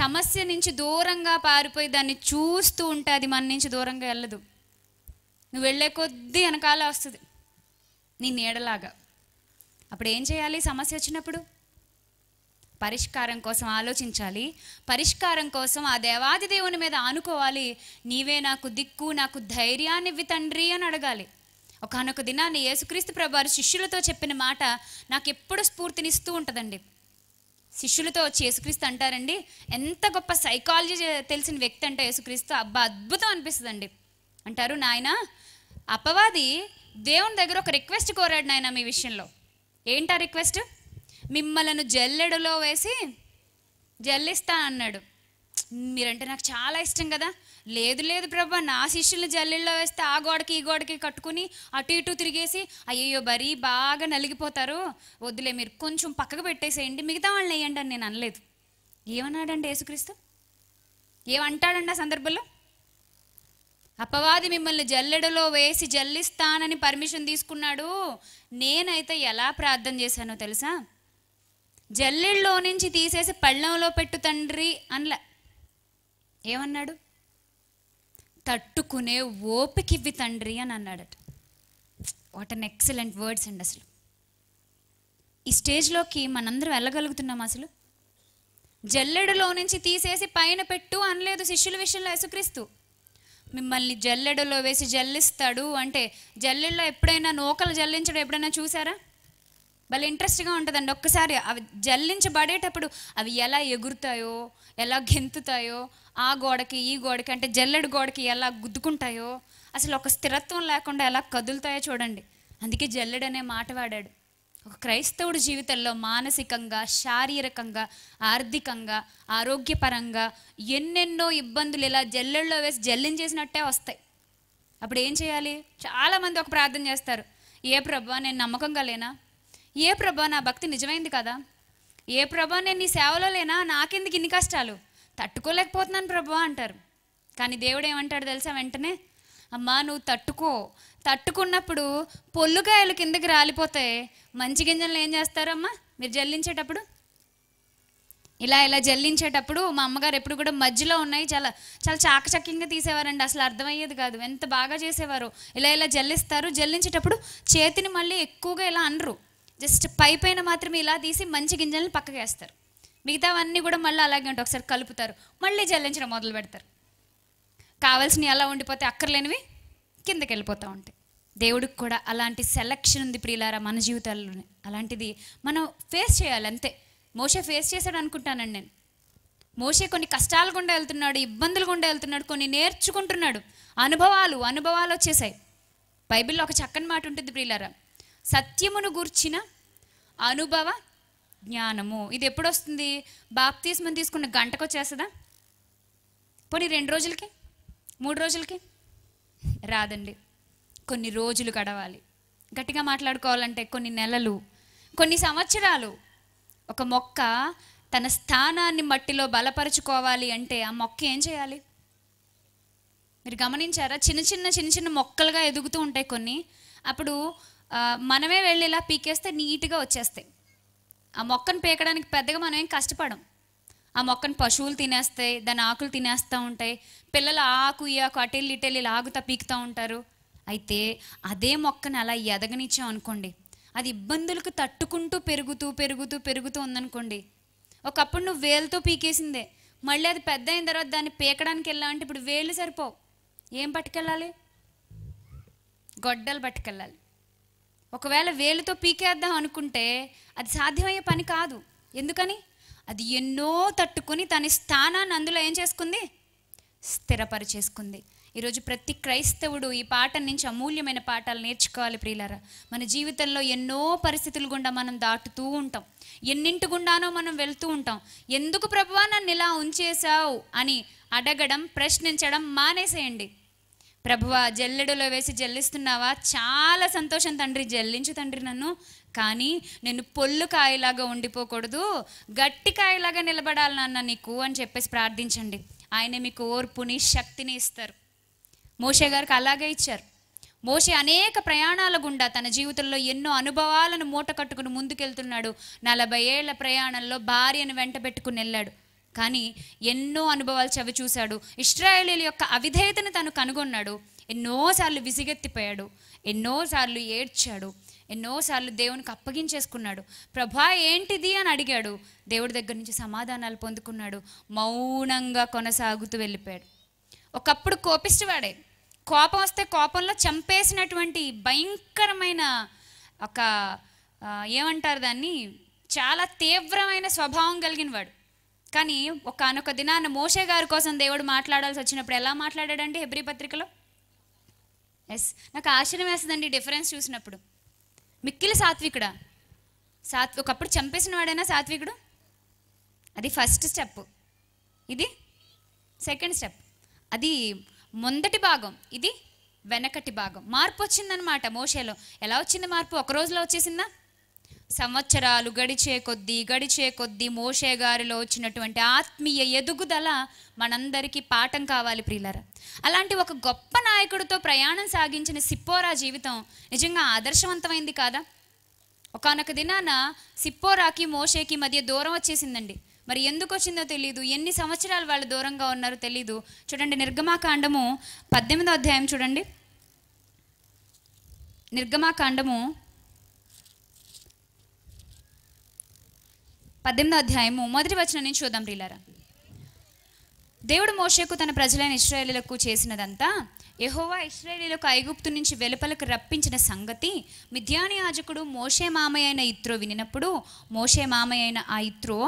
సమస్య నుంచి దూరంగా పారిపోయి దాన్ని చూస్తూ ఉంటే అది మన నుంచి దూరంగా వెళ్ళదు నువ్వు వెళ్ళే కొద్దీ వెనకాల వస్తుంది నీ నీడలాగా అప్పుడు ఏం చేయాలి సమస్య వచ్చినప్పుడు పరిష్కారం కోసం ఆలోచించాలి పరిష్కారం కోసం ఆ దేవాది దేవుని మీద ఆనుకోవాలి నీవే నాకు దిక్కు నాకు ధైర్యాన్ని ఇవ్వి తండ్రి అని అడగాలి ఒకనొక దినాన్ని యేసుక్రీస్తు ప్రభారు శిష్యులతో చెప్పిన మాట నాకు ఎప్పుడు స్ఫూర్తినిస్తూ ఉంటుందండి శిష్యులతో వచ్చి యేసుక్రీస్తు అంటారండి ఎంత గొప్ప సైకాలజీ తెలిసిన వ్యక్తి అంటే యేసుక్రీస్తు అబ్బా అద్భుతం అనిపిస్తుందండి అంటారు నాయన అపవాది దేవుని దగ్గర ఒక రిక్వెస్ట్ కోరాడు నాయన మీ విషయంలో ఏంటా రిక్వెస్ట్ మిమ్మలను జల్లెడలో వేసి జల్లిస్తా అన్నాడు మీరంటే నాకు చాలా ఇష్టం కదా లేదు లేదు ప్రభా నా శిష్యులు జల్లెల్లో వేస్తే ఆ గోడకి ఈ గోడకి కట్టుకుని అటు ఇటు తిరిగేసి అయ్యయ్యో బరీ బాగా నలిగిపోతారు వద్దులే మీరు కొంచెం పక్కకు పెట్టేసేయండి మిగతా వాళ్ళని వేయండి అని నేను అనలేదు ఏమన్నాడండి యేసుక్రీస్తు ఏమంటాడండి ఆ సందర్భంలో అపవాది మిమ్మల్ని జల్లెడలో వేసి జల్లిస్తానని పర్మిషన్ తీసుకున్నాడు నేనైతే ఎలా ప్రార్థన చేశానో తెలుసా జల్లెడలో నుంచి తీసేసి పళ్ళెంలో పెట్టు తండ్రి అనలే ఏమన్నాడు తట్టుకునే ఓపికివ్వి తండ్రి అని అన్నాడట వాట్ అన్ ఎక్సలెంట్ వర్డ్స్ అండి అసలు ఈ స్టేజ్లోకి మనందరం వెళ్ళగలుగుతున్నాం అసలు జల్లెడలో నుంచి తీసేసి పైన పెట్టు అనలేదు శిష్యుల విషయంలో యేసుక్రీస్తు మిమ్మల్ని జల్లెడలో వేసి జల్లిస్తాడు అంటే జల్లెడలో ఎప్పుడైనా నూకలు జల్లించడం ఎప్పుడైనా చూసారా భలే ఇంట్రెస్ట్గా ఉంటుందండి ఒక్కసారి అవి జల్లించబడేటప్పుడు అవి ఎలా ఎగురుతాయో ఎలా గెంతుతాయో ఆ గోడకి ఈ గోడకి అంటే జల్లెడు గోడకి ఎలా గుద్దుకుంటాయో అసలు ఒక స్థిరత్వం లేకుండా ఎలా కదులుతాయో చూడండి అందుకే జల్లెడనే మాట వాడాడు ఒక క్రైస్తవుడి జీవితంలో మానసికంగా శారీరకంగా ఆర్థికంగా ఆరోగ్యపరంగా ఎన్నెన్నో ఇబ్బందులు ఇలా జల్లెల్లో వేసి జల్లించేసినట్టే వస్తాయి అప్పుడు ఏం చేయాలి చాలామంది ఒక ప్రార్థన చేస్తారు ఏ ప్రభా నేను నమ్మకంగా లేనా ఏ ప్రభా నా భక్తి నిజమైంది కదా ఏ ప్రభా నేను నీ సేవలో లేనా నాకెందుకు ఇన్ని కష్టాలు తట్టుకోలేకపోతున్నాను ప్రభా అంటారు కానీ దేవుడు ఏమంటాడు తెలుసా వెంటనే అమ్మా నువ్వు తట్టుకో తట్టుకున్నప్పుడు పొల్లుకాయలు కిందకి రాలిపోతే మంచి గింజలను ఏం చేస్తారమ్మా మీరు జల్లించేటప్పుడు ఇలా ఇలా జల్లించేటప్పుడు మా అమ్మగారు ఎప్పుడు కూడా మధ్యలో ఉన్నాయి చాలా చాలా చాకచక్యంగా తీసేవారండి అసలు అర్థమయ్యేది కాదు ఎంత బాగా చేసేవారు ఇలా ఇలా జల్లిస్తారు జల్లించేటప్పుడు చేతిని మళ్ళీ ఎక్కువగా ఇలా అనరు జస్ట్ పై పైన మాత్రమే ఇలా తీసి మంచి గింజలను పక్కకేస్తారు మిగతావన్నీ కూడా మళ్ళీ అలాగే ఉంటాయి ఒకసారి కలుపుతారు మళ్ళీ జల్లించడం మొదలు పెడతారు కావాల్సినవి అలా ఉండిపోతే అక్కర్లేనివి కిందకి వెళ్ళిపోతూ ఉంటాయి దేవుడికి కూడా అలాంటి సెలక్షన్ ఉంది ప్రియులారా మన జీవితాల్లోనే అలాంటిది మనం ఫేస్ చేయాలి అంతే మోసే ఫేస్ చేశాడు అనుకుంటానండి నేను మోసే కొన్ని కష్టాలు గుండా వెళ్తున్నాడు ఇబ్బందులు గుండా వెళ్తున్నాడు కొన్ని నేర్చుకుంటున్నాడు అనుభవాలు అనుభవాలు వచ్చేసాయి బైబిల్లో ఒక చక్కని మాట ఉంటుంది ప్రియులారా సత్యమును గూర్చిన అనుభవ జ్ఞానము ఇది ఎప్పుడు వస్తుంది బాప్తీస్మని తీసుకున్న గంటకు వచ్చేస్తుందా పోనీ రెండు రోజులకి మూడు రోజులకి రాదండి కొన్ని రోజులు గడవాలి గట్టిగా మాట్లాడుకోవాలంటే కొన్ని నెలలు కొన్ని సంవత్సరాలు ఒక మొక్క తన స్థానాన్ని మట్టిలో బలపరుచుకోవాలి అంటే ఆ మొక్క ఏం చేయాలి మీరు గమనించారా చిన్న చిన్న చిన్న చిన్న మొక్కలుగా ఎదుగుతూ ఉంటాయి కొన్ని అప్పుడు మనమే వెళ్ళి ఇలా పీకేస్తే నీట్గా వచ్చేస్తాయి ఆ మొక్కను పీకడానికి పెద్దగా మనం ఏం కష్టపడం ఆ మొక్కను పశువులు తినేస్తాయి దాని ఆకులు తినేస్తూ ఉంటాయి పిల్లలు ఆకు ఈ ఆకు అటెల్లి ఇటెల్లి లాగుతా పీకుతూ ఉంటారు అయితే అదే మొక్కను అలా ఎదగనిచ్చాం అనుకోండి అది ఇబ్బందులకు తట్టుకుంటూ పెరుగుతూ పెరుగుతూ పెరుగుతూ ఉందనుకోండి ఒకప్పుడు నువ్వు వేలుతో పీకేసిందే మళ్ళీ అది పెద్ద అయిన తర్వాత దాన్ని పీకడానికి వెళ్ళాలంటే ఇప్పుడు వేలు సరిపోవు ఏం పట్టుకెళ్ళాలి గొడ్డలు పట్టుకెళ్ళాలి ఒకవేళ వేలుతో పీకేద్దాం అనుకుంటే అది సాధ్యమయ్యే పని కాదు ఎందుకని అది ఎన్నో తట్టుకుని తన స్థానాన్ని అందులో ఏం చేసుకుంది స్థిరపరిచేసుకుంది ఈరోజు ప్రతి క్రైస్తవుడు ఈ పాట నుంచి అమూల్యమైన పాఠాలు నేర్చుకోవాలి ప్రియులారా మన జీవితంలో ఎన్నో పరిస్థితులు గుండా మనం దాటుతూ ఉంటాం ఎన్నింటి గుండానో మనం వెళ్తూ ఉంటాం ఎందుకు ప్రభువా నన్ను ఇలా ఉంచేశావు అని అడగడం ప్రశ్నించడం మానేసేయండి ప్రభువ జల్లెడలో వేసి జల్లిస్తున్నావా చాలా సంతోషం తండ్రి జల్లించు తండ్రి నన్ను కానీ నేను పొల్లు కాయలాగా ఉండిపోకూడదు గట్టి కాయలాగా నిలబడాలి నాన్న నీకు అని చెప్పేసి ప్రార్థించండి ఆయన మీకు ఓర్పుని శక్తిని ఇస్తారు మోషే గారికి అలాగే ఇచ్చారు మోషే అనేక ప్రయాణాల గుండా తన జీవితంలో ఎన్నో అనుభవాలను మూట కట్టుకుని ముందుకెళ్తున్నాడు నలభై ఏళ్ల ప్రయాణంలో భార్యను వెంట పెట్టుకుని వెళ్ళాడు కానీ ఎన్నో అనుభవాలు చవి చూశాడు ఇస్రాయేలీల యొక్క అవిధేయతను తను కనుగొన్నాడు ఎన్నోసార్లు విసిగెత్తిపోయాడు ఎన్నోసార్లు ఏడ్చాడు ఎన్నోసార్లు దేవునికి అప్పగించేసుకున్నాడు ప్రభా ఏంటిది అని అడిగాడు దేవుడి దగ్గర నుంచి సమాధానాలు పొందుకున్నాడు మౌనంగా కొనసాగుతూ వెళ్ళిపోయాడు ఒకప్పుడు కోపిస్తువాడే కోపం వస్తే కోపంలో చంపేసినటువంటి భయంకరమైన ఒక ఏమంటారు దాన్ని చాలా తీవ్రమైన స్వభావం కలిగిన వాడు కానీ ఒకనొక దినాన మోషే గారి కోసం దేవుడు మాట్లాడాల్సి వచ్చినప్పుడు ఎలా మాట్లాడాడండి హెబ్రి పత్రికలో ఎస్ నాకు ఆశ్చర్యం వేస్తుందండి డిఫరెన్స్ చూసినప్పుడు మిక్కిలి సాత్వికుడా సాత్వి ఒకప్పుడు చంపేసిన వాడైనా సాత్వికుడు అది ఫస్ట్ స్టెప్ ఇది సెకండ్ స్టెప్ అది ముందటి భాగం ఇది వెనకటి భాగం మార్పు వచ్చిందనమాట మోషేలో ఎలా వచ్చింది మార్పు ఒక రోజులో వచ్చేసిందా సంవత్సరాలు గడిచే కొద్దీ గడిచే కొద్దీ మోషే గారిలో వచ్చినటువంటి ఆత్మీయ ఎదుగుదల మనందరికీ పాఠం కావాలి ప్రియులర అలాంటి ఒక గొప్ప నాయకుడితో ప్రయాణం సాగించిన సిప్పోరా జీవితం నిజంగా ఆదర్శవంతమైంది కాదా ఒకనొక దినాన సిప్పోరాకి మోషేకి మధ్య దూరం వచ్చేసిందండి మరి ఎందుకు వచ్చిందో తెలియదు ఎన్ని సంవత్సరాలు వాళ్ళు దూరంగా ఉన్నారో తెలియదు చూడండి నిర్గమాకాండము పద్దెనిమిదో అధ్యాయం చూడండి నిర్గమాకాండము పద్దెనిమిదో అధ్యాయము మొదటి వచనం నుంచి చూద్దాం రీలారా దేవుడు మోషకు తన ప్రజలైన ఇస్రాయేలీలకు చేసినదంతా యహోవా ఇస్రాయలీలకు ఐగుప్తు నుంచి వెలుపలకు రప్పించిన సంగతి మిథ్యాని యాజకుడు మోషే మామయ్య అయిన ఇత్రో వినినప్పుడు మోషే మామయ్య అయిన ఆ ఇత్రో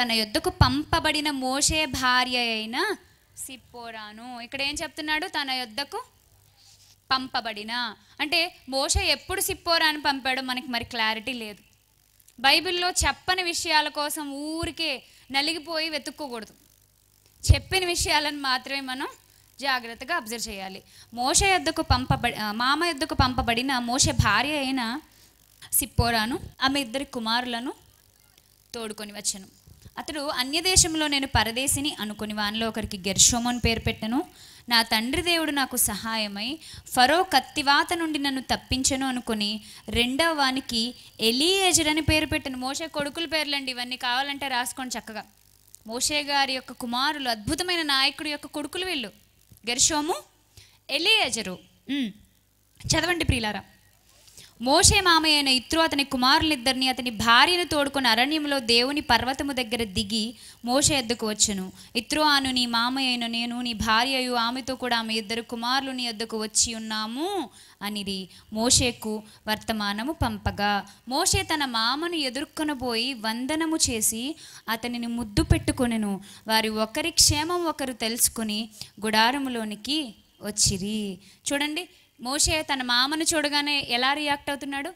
తన యొద్దకు పంపబడిన మోషే భార్య అయిన సిప్పోరాను ఇక్కడ ఏం చెప్తున్నాడు తన యొద్దకు పంపబడిన అంటే మోష ఎప్పుడు సిప్పోరాను పంపాడో మనకి మరి క్లారిటీ లేదు బైబిల్లో చెప్పని విషయాల కోసం ఊరికే నలిగిపోయి వెతుక్కోకూడదు చెప్పిన విషయాలను మాత్రమే మనం జాగ్రత్తగా అబ్జర్వ్ చేయాలి మోష యొద్దకు పంపబడి మామ యుద్ధకు పంపబడిన మోష భార్య అయిన సిప్పోరాను ఆమె ఇద్దరి కుమారులను తోడుకొని వచ్చాను అతడు అన్యదేశంలో నేను పరదేశిని అనుకుని వానిలో ఒకరికి గెర్షోమోన్ పేరు పెట్టాను నా తండ్రి దేవుడు నాకు సహాయమై ఫరో కత్తివాత నుండి నన్ను తప్పించను అనుకుని రెండవ వానికి ఎలియేజర్ అని పేరు పెట్టాను మోసే కొడుకుల పేర్లండి ఇవన్నీ కావాలంటే రాసుకోండి చక్కగా మోషే గారి యొక్క కుమారులు అద్భుతమైన నాయకుడు యొక్క కొడుకులు వీళ్ళు గెర్షోము ఎలియేజరు చదవండి ప్రియులారా మోషే మామయ్య అయిన ఇత్రో అతని కుమారులిద్దరిని అతని భార్యను తోడుకొని అరణ్యంలో దేవుని పర్వతము దగ్గర దిగి మోష ఎద్దుకు వచ్చును ఇత్రో ఆను నీ మామయ్యను నేను నీ భార్య అయ్యు ఆమెతో కూడా ఆమె ఇద్దరు కుమారులు నీ ఎద్దుకు వచ్చి ఉన్నాము అనిది మోషేకు వర్తమానము పంపగా మోషే తన మామను ఎదుర్కొనబోయి వందనము చేసి అతనిని ముద్దు పెట్టుకొనెను వారి ఒకరి క్షేమం ఒకరు తెలుసుకుని గుడారములోనికి వచ్చిరి చూడండి మోషే తన మామను చూడగానే ఎలా రియాక్ట్ అవుతున్నాడు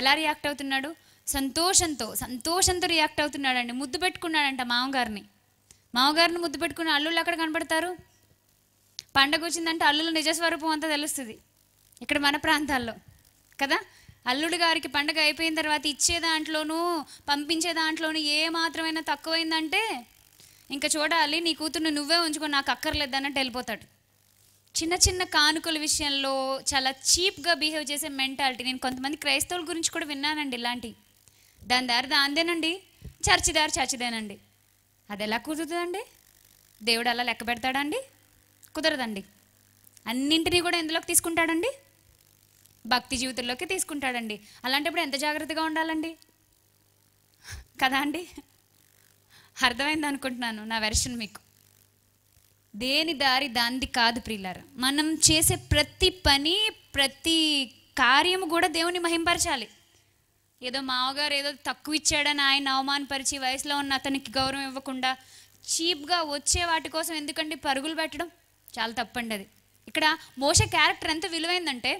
ఎలా రియాక్ట్ అవుతున్నాడు సంతోషంతో సంతోషంతో రియాక్ట్ అవుతున్నాడండి ముద్దు పెట్టుకున్నాడంట మామగారిని మామగారిని ముద్దు పెట్టుకున్న అల్లుళ్ళు అక్కడ కనబడతారు పండగ వచ్చిందంటే అల్లుల నిజస్వరూపం అంతా తెలుస్తుంది ఇక్కడ మన ప్రాంతాల్లో కదా అల్లుడు గారికి పండగ అయిపోయిన తర్వాత ఇచ్చే దాంట్లోనూ పంపించే దాంట్లోనూ ఏ మాత్రమైనా తక్కువైందంటే ఇంకా చూడాలి నీ కూతుర్ని నువ్వే ఉంచుకొని నాకు అక్కర్లేదు అన్నట్టు వెళ్ళిపోతాడు చిన్న చిన్న కానుకల విషయంలో చాలా చీప్గా బిహేవ్ చేసే మెంటాలిటీ నేను కొంతమంది క్రైస్తవుల గురించి కూడా విన్నానండి ఇలాంటి దాని దారి దాందేనండి చర్చి దారి చర్చిదేనండి అది ఎలా కుదురుతుందండి దేవుడు అలా లెక్క పెడతాడండి కుదరదండి అన్నింటినీ కూడా ఎందులోకి తీసుకుంటాడండి భక్తి జీవితంలోకి తీసుకుంటాడండి అలాంటప్పుడు ఎంత జాగ్రత్తగా ఉండాలండి కదా అండి అర్థమైంది అనుకుంటున్నాను నా వెర్షన్ మీకు దేని దారి దానిది కాదు ప్రిల్లర్ మనం చేసే ప్రతి పని ప్రతి కార్యము కూడా దేవుని మహింపరచాలి ఏదో మావగారు ఏదో తక్కువ ఇచ్చాడని ఆయన అవమానపరిచి వయసులో ఉన్న అతనికి గౌరవం ఇవ్వకుండా చీప్గా వచ్చే వాటి కోసం ఎందుకంటే పరుగులు పెట్టడం చాలా తప్పండి అది ఇక్కడ మోస క్యారెక్టర్ ఎంత విలువైందంటే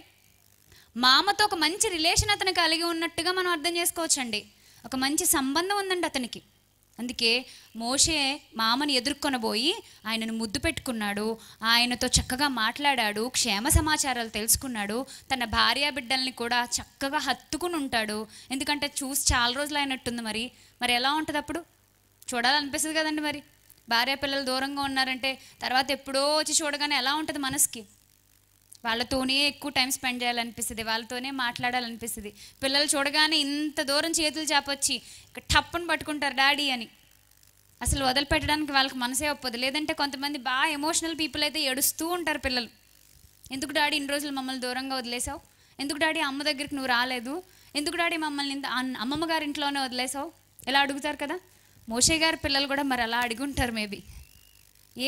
మామతో ఒక మంచి రిలేషన్ అతను కలిగి ఉన్నట్టుగా మనం అర్థం చేసుకోవచ్చండి ఒక మంచి సంబంధం ఉందండి అతనికి అందుకే మోషే మామని ఎదుర్కొనబోయి ఆయనను ముద్దు పెట్టుకున్నాడు ఆయనతో చక్కగా మాట్లాడాడు క్షేమ సమాచారాలు తెలుసుకున్నాడు తన భార్య బిడ్డల్ని కూడా చక్కగా హత్తుకుని ఉంటాడు ఎందుకంటే చూసి చాలా రోజులు అయినట్టుంది మరి మరి ఎలా ఉంటుంది అప్పుడు చూడాలనిపిస్తుంది కదండి మరి భార్య పిల్లలు దూరంగా ఉన్నారంటే తర్వాత ఎప్పుడో వచ్చి చూడగానే ఎలా ఉంటుంది మనసుకి వాళ్ళతోనే ఎక్కువ టైం స్పెండ్ చేయాలనిపిస్తుంది వాళ్ళతోనే మాట్లాడాలనిపిస్తుంది పిల్లలు చూడగానే ఇంత దూరం చేతులు చేపొచ్చి టప్పును పట్టుకుంటారు డాడీ అని అసలు వదిలిపెట్టడానికి వాళ్ళకి మనసే ఒప్పదు లేదంటే కొంతమంది బాగా ఎమోషనల్ పీపుల్ అయితే ఏడుస్తూ ఉంటారు పిల్లలు ఎందుకు డాడీ ఇన్ని రోజులు మమ్మల్ని దూరంగా వదిలేసావు ఎందుకు డాడీ అమ్మ దగ్గరికి నువ్వు రాలేదు ఎందుకు డాడీ మమ్మల్ని అమ్మమ్మ గారి ఇంట్లోనే వదిలేసావు ఇలా అడుగుతారు కదా మోషే గారి పిల్లలు కూడా మరి అలా అడిగి ఉంటారు మేబీ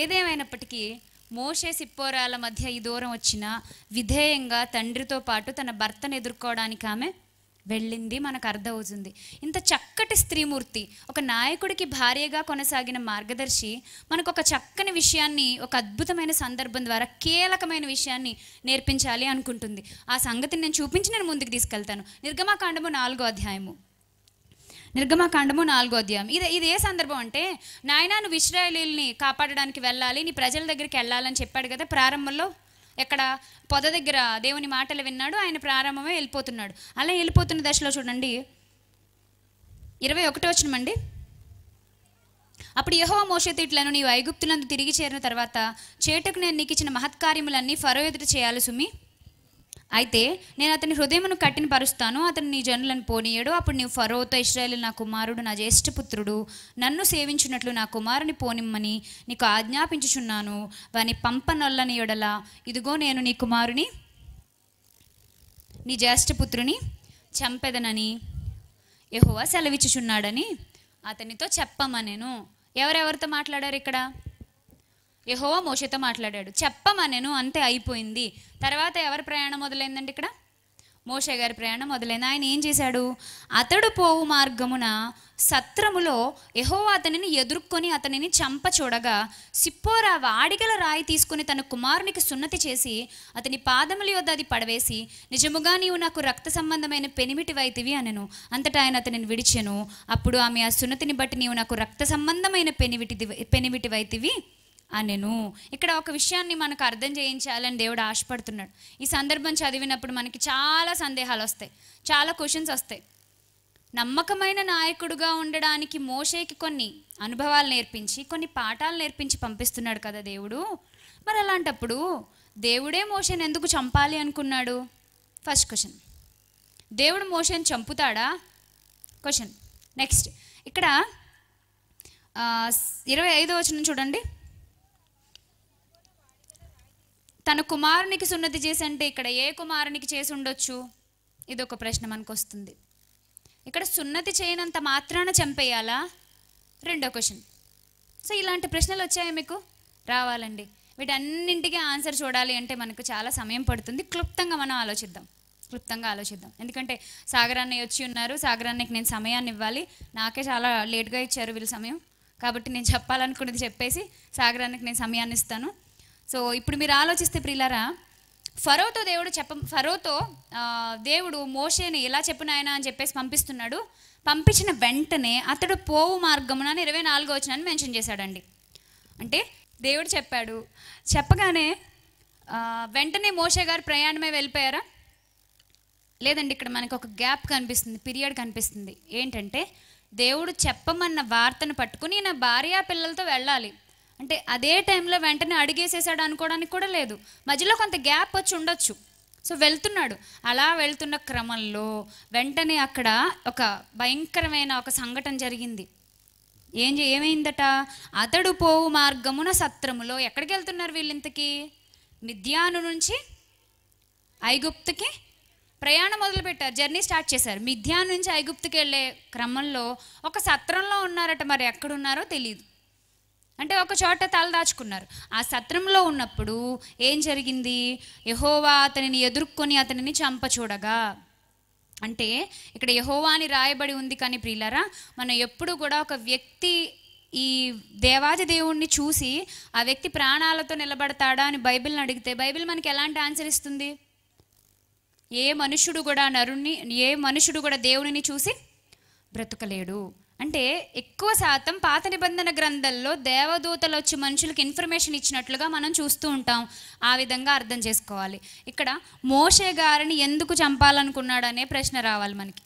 ఏదేమైనప్పటికీ మోషే సిప్పోరాల మధ్య ఈ దూరం వచ్చిన విధేయంగా తండ్రితో పాటు తన భర్తను ఎదుర్కోవడానికి ఆమె వెళ్ళింది మనకు అర్థమవుతుంది ఇంత చక్కటి స్త్రీమూర్తి ఒక నాయకుడికి భార్యగా కొనసాగిన మార్గదర్శి మనకు ఒక చక్కని విషయాన్ని ఒక అద్భుతమైన సందర్భం ద్వారా కీలకమైన విషయాన్ని నేర్పించాలి అనుకుంటుంది ఆ సంగతిని నేను చూపించి నేను ముందుకు తీసుకెళ్తాను నిర్గమాకాండము నాలుగో అధ్యాయము నిర్గమకాండము నాలుగో అధ్యాయం ఇది ఇది ఏ సందర్భం అంటే నాయన నువ్వు ఇస్రాయలీల్ని కాపాడడానికి వెళ్ళాలి నీ ప్రజల దగ్గరికి వెళ్ళాలని చెప్పాడు కదా ప్రారంభంలో ఎక్కడ పొద దగ్గర దేవుని మాటలు విన్నాడు ఆయన ప్రారంభమే వెళ్ళిపోతున్నాడు అలా వెళ్ళిపోతున్న దశలో చూడండి ఇరవై ఒకటో వచ్చినమండి అప్పుడు యహో మోషతీట్లను నీవు ఐగుప్తులందు తిరిగి చేరిన తర్వాత చేటకు నేను నీకు ఇచ్చిన మహత్కార్యములన్నీ ఫరో ఎదుట చేయాలి సుమి అయితే నేను అతని హృదయమును పరుస్తాను అతను నీ జనులను పోనీయడు అప్పుడు నీవు ఫరోతో ఇస్రాయేల్ నా కుమారుడు నా జ్యేష్ఠపుత్రుడు నన్ను సేవించున్నట్లు నా కుమారుని పోనిమ్మని నీకు ఆజ్ఞాపించుచున్నాను వాని పంపనొల్లని ఎడల ఇదిగో నేను నీ కుమారుని నీ జ్యేష్ఠపుత్రుని చంపెదనని యహోవా సెలవిచ్చుచున్నాడని అతనితో చెప్పమనేను ఎవరెవరితో మాట్లాడారు ఇక్కడ యహోవా మోషతో మాట్లాడాడు చెప్పమనెను అంతే అయిపోయింది తర్వాత ఎవరి ప్రయాణం మొదలైందండి ఇక్కడ మోషే గారి ప్రయాణం మొదలైంది ఆయన ఏం చేశాడు అతడు పోవు మార్గమున సత్రములో యహో అతనిని ఎదుర్కొని అతనిని చంప చూడగా సిప్పోరా వాడిగల రాయి తీసుకుని తన కుమారునికి సున్నతి చేసి అతని పాదముల యొద్ద అది పడవేసి నిజముగా నీవు నాకు రక్త సంబంధమైన పెనిమిటి వైతివి అనను అంతటా ఆయన అతనిని విడిచెను అప్పుడు ఆమె ఆ సున్నతిని బట్టి నీవు నాకు రక్త సంబంధమైన పెనివిటి పెనిమిటి వైతివి అనెను ఇక్కడ ఒక విషయాన్ని మనకు అర్థం చేయించాలని దేవుడు ఆశపడుతున్నాడు ఈ సందర్భం చదివినప్పుడు మనకి చాలా సందేహాలు వస్తాయి చాలా క్వశ్చన్స్ వస్తాయి నమ్మకమైన నాయకుడుగా ఉండడానికి మోషేకి కొన్ని అనుభవాలు నేర్పించి కొన్ని పాఠాలు నేర్పించి పంపిస్తున్నాడు కదా దేవుడు మరి అలాంటప్పుడు దేవుడే మోషన్ ఎందుకు చంపాలి అనుకున్నాడు ఫస్ట్ క్వశ్చన్ దేవుడు మోషన్ చంపుతాడా క్వశ్చన్ నెక్స్ట్ ఇక్కడ ఇరవై ఐదో వచనం చూడండి తన కుమారునికి సున్నతి చేసి అంటే ఇక్కడ ఏ కుమారునికి చేసి ఉండొచ్చు ఇది ఒక ప్రశ్న మనకు వస్తుంది ఇక్కడ సున్నతి చేయనంత మాత్రాన చంపేయాలా రెండో క్వశ్చన్ సో ఇలాంటి ప్రశ్నలు వచ్చాయా మీకు రావాలండి వీటన్నింటికి ఆన్సర్ చూడాలి అంటే మనకు చాలా సమయం పడుతుంది క్లుప్తంగా మనం ఆలోచిద్దాం క్లుప్తంగా ఆలోచిద్దాం ఎందుకంటే సాగరాన్ని వచ్చి ఉన్నారు సాగరానికి నేను సమయాన్ని ఇవ్వాలి నాకే చాలా లేట్గా ఇచ్చారు వీళ్ళు సమయం కాబట్టి నేను చెప్పాలనుకున్నది చెప్పేసి సాగరానికి నేను సమయాన్ని ఇస్తాను సో ఇప్పుడు మీరు ఆలోచిస్తే ప్రియులారా ఫరోతో దేవుడు చెప్ప ఫరోతో దేవుడు మోషేని ఎలా చెప్పిన ఆయన అని చెప్పేసి పంపిస్తున్నాడు పంపించిన వెంటనే అతడు పోవు మార్గమున ఇరవై నాలుగో వచ్చినని మెన్షన్ చేశాడండి అంటే దేవుడు చెప్పాడు చెప్పగానే వెంటనే మోషే గారు ప్రయాణమే వెళ్ళిపోయారా లేదండి ఇక్కడ మనకు ఒక గ్యాప్ కనిపిస్తుంది పీరియడ్ కనిపిస్తుంది ఏంటంటే దేవుడు చెప్పమన్న వార్తను పట్టుకుని నా భార్య పిల్లలతో వెళ్ళాలి అంటే అదే టైంలో వెంటనే అడిగేసేసాడు అనుకోవడానికి కూడా లేదు మధ్యలో కొంత గ్యాప్ వచ్చి ఉండొచ్చు సో వెళ్తున్నాడు అలా వెళ్తున్న క్రమంలో వెంటనే అక్కడ ఒక భయంకరమైన ఒక సంఘటన జరిగింది ఏం ఏమైందట అతడు పోవు మార్గమున సత్రములో ఎక్కడికి వెళ్తున్నారు వీళ్ళింతకి మిథ్యాను నుంచి ఐగుప్తుకి ప్రయాణం మొదలుపెట్టారు జర్నీ స్టార్ట్ చేశారు మిథ్యాన్ నుంచి ఐగుప్తుకి వెళ్ళే క్రమంలో ఒక సత్రంలో ఉన్నారట మరి ఎక్కడున్నారో తెలియదు అంటే ఒక చోట తలదాచుకున్నారు ఆ సత్రంలో ఉన్నప్పుడు ఏం జరిగింది యహోవా అతనిని ఎదుర్కొని అతనిని చంప చూడగా అంటే ఇక్కడ యహోవా అని రాయబడి ఉంది కానీ ప్రియులరా మనం ఎప్పుడు కూడా ఒక వ్యక్తి ఈ దేవాది దేవుణ్ణి చూసి ఆ వ్యక్తి ప్రాణాలతో నిలబడతాడా అని బైబిల్ని అడిగితే బైబిల్ మనకి ఎలాంటి ఆన్సర్ ఇస్తుంది ఏ మనుషుడు కూడా నరుణ్ణి ఏ మనుషుడు కూడా దేవునిని చూసి బ్రతకలేడు అంటే ఎక్కువ శాతం పాత నిబంధన గ్రంథంలో దేవదూతలు వచ్చి మనుషులకు ఇన్ఫర్మేషన్ ఇచ్చినట్లుగా మనం చూస్తూ ఉంటాం ఆ విధంగా అర్థం చేసుకోవాలి ఇక్కడ మోషే గారిని ఎందుకు చంపాలనుకున్నాడనే ప్రశ్న రావాలి మనకి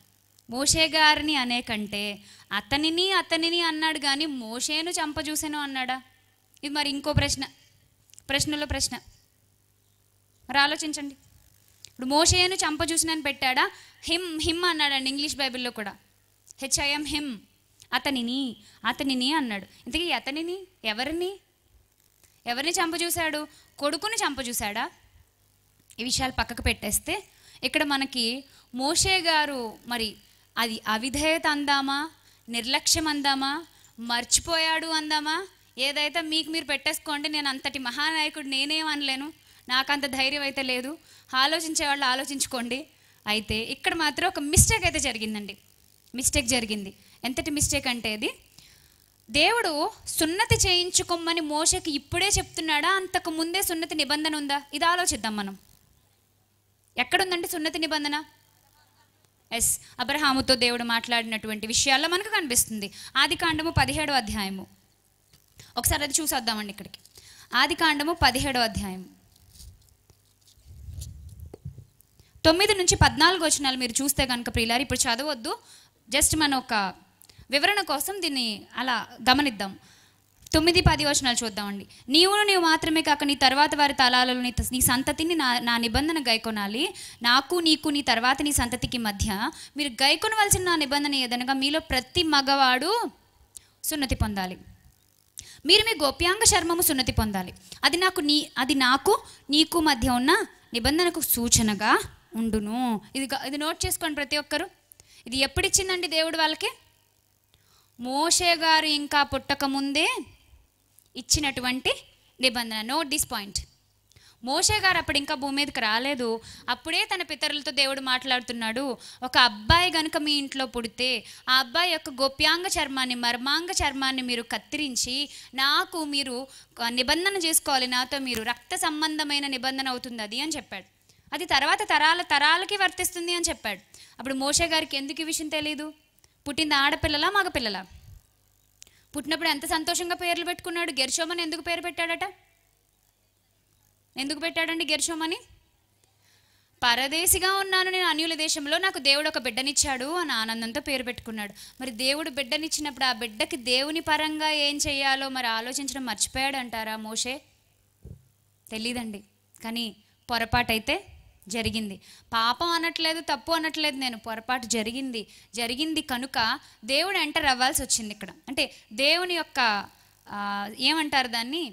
మోషే గారిని అనే కంటే అతనిని అతనిని అన్నాడు కానీ మోషేను చంపజూసేను అన్నాడా ఇది మరి ఇంకో ప్రశ్న ప్రశ్నలో ప్రశ్న మరి ఆలోచించండి ఇప్పుడు మోషేను చంపజూసినని పెట్టాడా హిమ్ హిమ్ అన్నాడండి ఇంగ్లీష్ బైబిల్లో కూడా హెచ్ఐఎం హిమ్ అతనిని అతనిని అన్నాడు ఇంతకీ అతనిని ఎవరిని ఎవరిని చంపజూశాడు కొడుకుని చంపజూశాడా ఈ విషయాలు పక్కకు పెట్టేస్తే ఇక్కడ మనకి మోషే గారు మరి అది అవిధేయత అందామా నిర్లక్ష్యం అందామా మర్చిపోయాడు అందామా ఏదైతే మీకు మీరు పెట్టేసుకోండి నేను అంతటి మహానాయకుడు నేనేం అనలేను నాకంత ధైర్యం అయితే లేదు ఆలోచించే వాళ్ళు ఆలోచించుకోండి అయితే ఇక్కడ మాత్రం ఒక మిస్టేక్ అయితే జరిగిందండి మిస్టేక్ జరిగింది ఎంతటి మిస్టేక్ అంటే ఇది దేవుడు సున్నతి చేయించుకోమని మోసకి ఇప్పుడే చెప్తున్నాడా అంతకు ముందే సున్నతి నిబంధన ఉందా ఇది ఆలోచిద్దాం మనం ఎక్కడుందంటే సున్నతి నిబంధన ఎస్ అబ్రహాముతో దేవుడు మాట్లాడినటువంటి విషయాల్లో మనకు కనిపిస్తుంది ఆది కాండము పదిహేడో అధ్యాయము ఒకసారి అది చూసొద్దామండి ఇక్కడికి ఆది కాండము పదిహేడో అధ్యాయం తొమ్మిది నుంచి పద్నాలుగు వచనాలు మీరు చూస్తే కనుక ప్రియులారు ఇప్పుడు చదవద్దు జస్ట్ మనం ఒక వివరణ కోసం దీన్ని అలా గమనిద్దాం తొమ్మిది పది వచనాలు చూద్దామండి నీవు నీవు మాత్రమే కాక నీ తర్వాత వారి తలాలలో నీ నీ సంతతిని నా నా నిబంధన గైకొనాలి నాకు నీకు నీ తర్వాత నీ సంతతికి మధ్య మీరు గైకొనవలసిన నా నిబంధన ఏదనగా మీలో ప్రతి మగవాడు సున్నతి పొందాలి మీరు మీ గోప్యాంగ శర్మము సున్నతి పొందాలి అది నాకు నీ అది నాకు నీకు మధ్య ఉన్న నిబంధనకు సూచనగా ఉండును ఇది ఇది నోట్ చేసుకోండి ప్రతి ఒక్కరు ఇది ఎప్పుడిచ్చిందండి దేవుడు వాళ్ళకి మోషే గారు ఇంకా పుట్టకముందే ఇచ్చినటువంటి నిబంధన నోట్ దిస్ పాయింట్ మోషే గారు అప్పుడు ఇంకా భూమి మీదకి రాలేదు అప్పుడే తన పితరులతో దేవుడు మాట్లాడుతున్నాడు ఒక అబ్బాయి గనుక మీ ఇంట్లో పుడితే ఆ అబ్బాయి యొక్క గోప్యాంగ చర్మాన్ని మర్మాంగ చర్మాన్ని మీరు కత్తిరించి నాకు మీరు నిబంధన చేసుకోవాలి నాతో మీరు రక్త సంబంధమైన నిబంధన అవుతుంది అది అని చెప్పాడు అది తర్వాత తరాల తరాలకి వర్తిస్తుంది అని చెప్పాడు అప్పుడు మోషే గారికి ఎందుకు ఈ విషయం తెలీదు పుట్టింది ఆడపిల్లలా మగపిల్లలా పుట్టినప్పుడు ఎంత సంతోషంగా పేర్లు పెట్టుకున్నాడు గెర్షోమని ఎందుకు పేరు పెట్టాడట ఎందుకు పెట్టాడండి గెర్షోమని పరదేశిగా ఉన్నాను నేను అన్యుల దేశంలో నాకు దేవుడు ఒక బిడ్డనిచ్చాడు అని ఆనందంతో పేరు పెట్టుకున్నాడు మరి దేవుడు బిడ్డనిచ్చినప్పుడు ఆ బిడ్డకి దేవుని పరంగా ఏం చేయాలో మరి ఆలోచించడం మర్చిపోయాడంటారా మోషే తెలీదండి కానీ పొరపాటైతే జరిగింది పాపం అనట్లేదు తప్పు అనట్లేదు నేను పొరపాటు జరిగింది జరిగింది కనుక దేవుడు ఎంటర్ అవ్వాల్సి వచ్చింది ఇక్కడ అంటే దేవుని యొక్క ఏమంటారు దాన్ని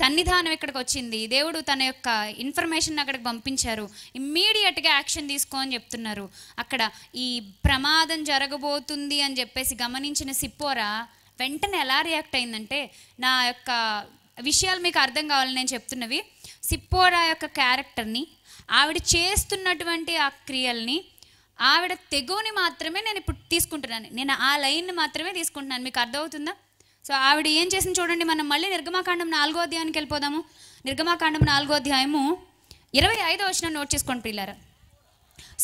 సన్నిధానం ఇక్కడికి వచ్చింది దేవుడు తన యొక్క ఇన్ఫర్మేషన్ అక్కడికి పంపించారు ఇమ్మీడియట్గా యాక్షన్ తీసుకో అని చెప్తున్నారు అక్కడ ఈ ప్రమాదం జరగబోతుంది అని చెప్పేసి గమనించిన సిప్పోరా వెంటనే ఎలా రియాక్ట్ అయిందంటే నా యొక్క విషయాలు మీకు అర్థం కావాలని నేను చెప్తున్నవి సిప్పోరా యొక్క క్యారెక్టర్ని ఆవిడ చేస్తున్నటువంటి ఆ క్రియల్ని ఆవిడ తెగుని మాత్రమే నేను ఇప్పుడు తీసుకుంటున్నాను నేను ఆ లైన్ని మాత్రమే తీసుకుంటున్నాను మీకు అర్థమవుతుందా సో ఆవిడ ఏం చేసింది చూడండి మనం మళ్ళీ నిర్గమాకాండం నాలుగో అధ్యాయానికి వెళ్ళిపోదాము నిర్గమాకాండం నాలుగో అధ్యాయము ఇరవై ఐదో వచ్చిన నోట్ చేసుకోండి పిల్లారా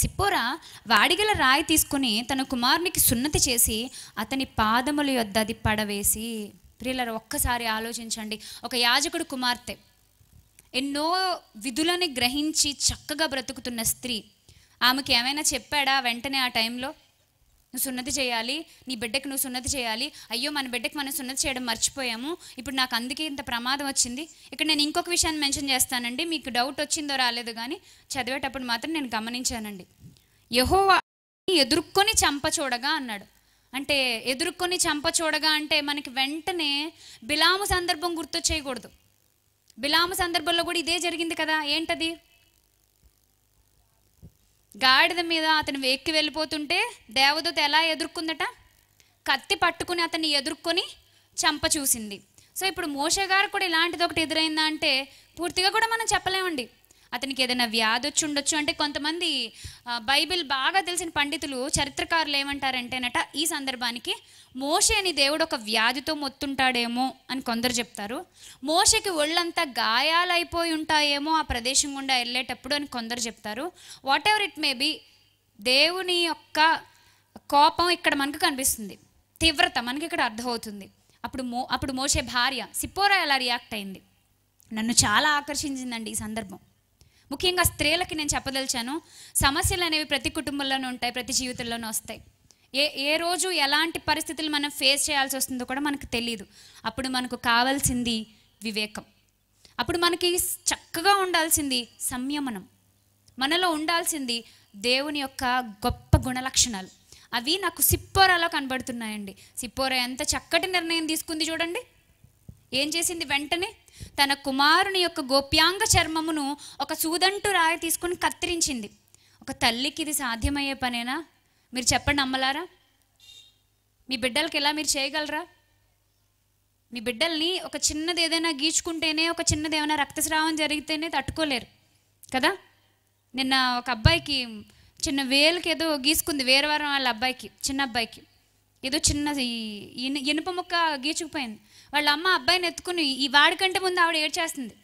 సిప్పోరా వాడిగల రాయి తీసుకుని తన కుమారునికి సున్నతి చేసి అతని పాదముల యొద్ద అది పడవేసి ప్రియులర ఒక్కసారి ఆలోచించండి ఒక యాజకుడు కుమార్తె ఎన్నో విధులను గ్రహించి చక్కగా బ్రతుకుతున్న స్త్రీ ఆమెకి ఏమైనా చెప్పాడా వెంటనే ఆ టైంలో నువ్వు సున్నతి చేయాలి నీ బిడ్డకి నువ్వు సున్నతి చేయాలి అయ్యో మన బిడ్డకి మనం సున్నతి చేయడం మర్చిపోయాము ఇప్పుడు నాకు అందుకే ఇంత ప్రమాదం వచ్చింది ఇక్కడ నేను ఇంకొక విషయాన్ని మెన్షన్ చేస్తానండి మీకు డౌట్ వచ్చిందో రాలేదు కానీ చదివేటప్పుడు మాత్రం నేను గమనించానండి యహో ఎదుర్కొని చంప చూడగా అన్నాడు అంటే ఎదుర్కొని చంప చూడగా అంటే మనకి వెంటనే బిలాము సందర్భం గుర్తొచ్చేయకూడదు బిలాము సందర్భంలో కూడా ఇదే జరిగింది కదా ఏంటది గాడిద మీద అతను వెక్కి వెళ్ళిపోతుంటే దేవదూత ఎలా ఎదుర్కొందట కత్తి పట్టుకుని అతన్ని ఎదుర్కొని చంప చూసింది సో ఇప్పుడు మోషే గారు కూడా ఇలాంటిది ఒకటి ఎదురైందా అంటే పూర్తిగా కూడా మనం చెప్పలేమండి అతనికి ఏదైనా వ్యాధి వచ్చి ఉండొచ్చు అంటే కొంతమంది బైబిల్ బాగా తెలిసిన పండితులు చరిత్రకారులు ఏమంటారంటేనట ఈ సందర్భానికి మోషేని దేవుడు ఒక వ్యాధితో మొత్తుంటాడేమో అని కొందరు చెప్తారు మోషకి ఒళ్ళంతా గాయాలైపోయి ఉంటాయేమో ఆ ప్రదేశం గుండా వెళ్ళేటప్పుడు అని కొందరు చెప్తారు whatever it may be దేవుని యొక్క కోపం ఇక్కడ మనకు కనిపిస్తుంది తీవ్రత మనకి ఇక్కడ అర్థమవుతుంది అప్పుడు మో అప్పుడు మోసే భార్య సిప్పోరా ఎలా రియాక్ట్ అయింది నన్ను చాలా ఆకర్షించిందండి ఈ సందర్భం ముఖ్యంగా స్త్రీలకి నేను చెప్పదలిచాను సమస్యలు అనేవి ప్రతి కుటుంబంలోనూ ఉంటాయి ప్రతి జీవితంలోనూ వస్తాయి ఏ ఏ రోజు ఎలాంటి పరిస్థితులు మనం ఫేస్ చేయాల్సి వస్తుందో కూడా మనకు తెలియదు అప్పుడు మనకు కావాల్సింది వివేకం అప్పుడు మనకి చక్కగా ఉండాల్సింది సంయమనం మనలో ఉండాల్సింది దేవుని యొక్క గొప్ప గుణలక్షణాలు అవి నాకు సిప్పోరాలో కనబడుతున్నాయండి సిప్పోరా ఎంత చక్కటి నిర్ణయం తీసుకుంది చూడండి ఏం చేసింది వెంటనే తన కుమారుని యొక్క గోప్యాంగ చర్మమును ఒక సూదంటు రాయి తీసుకుని కత్తిరించింది ఒక తల్లికి ఇది సాధ్యమయ్యే పనేనా మీరు చెప్పండి నమ్మలారా మీ బిడ్డలకి ఎలా మీరు చేయగలరా మీ బిడ్డల్ని ఒక చిన్నది ఏదైనా గీచుకుంటేనే ఒక చిన్నది ఏమైనా రక్తస్రావం జరిగితేనే తట్టుకోలేరు కదా నిన్న ఒక అబ్బాయికి చిన్న వేలకి ఏదో గీసుకుంది వేరే వారం వాళ్ళ అబ్బాయికి చిన్న అబ్బాయికి ఏదో చిన్న ఇనుప ముక్క గీచుకుపోయింది వాళ్ళ అమ్మ అబ్బాయిని ఎత్తుకుని ఈ వాడికంటే ముందు ఆవిడ ఏడ్చేస్తుంది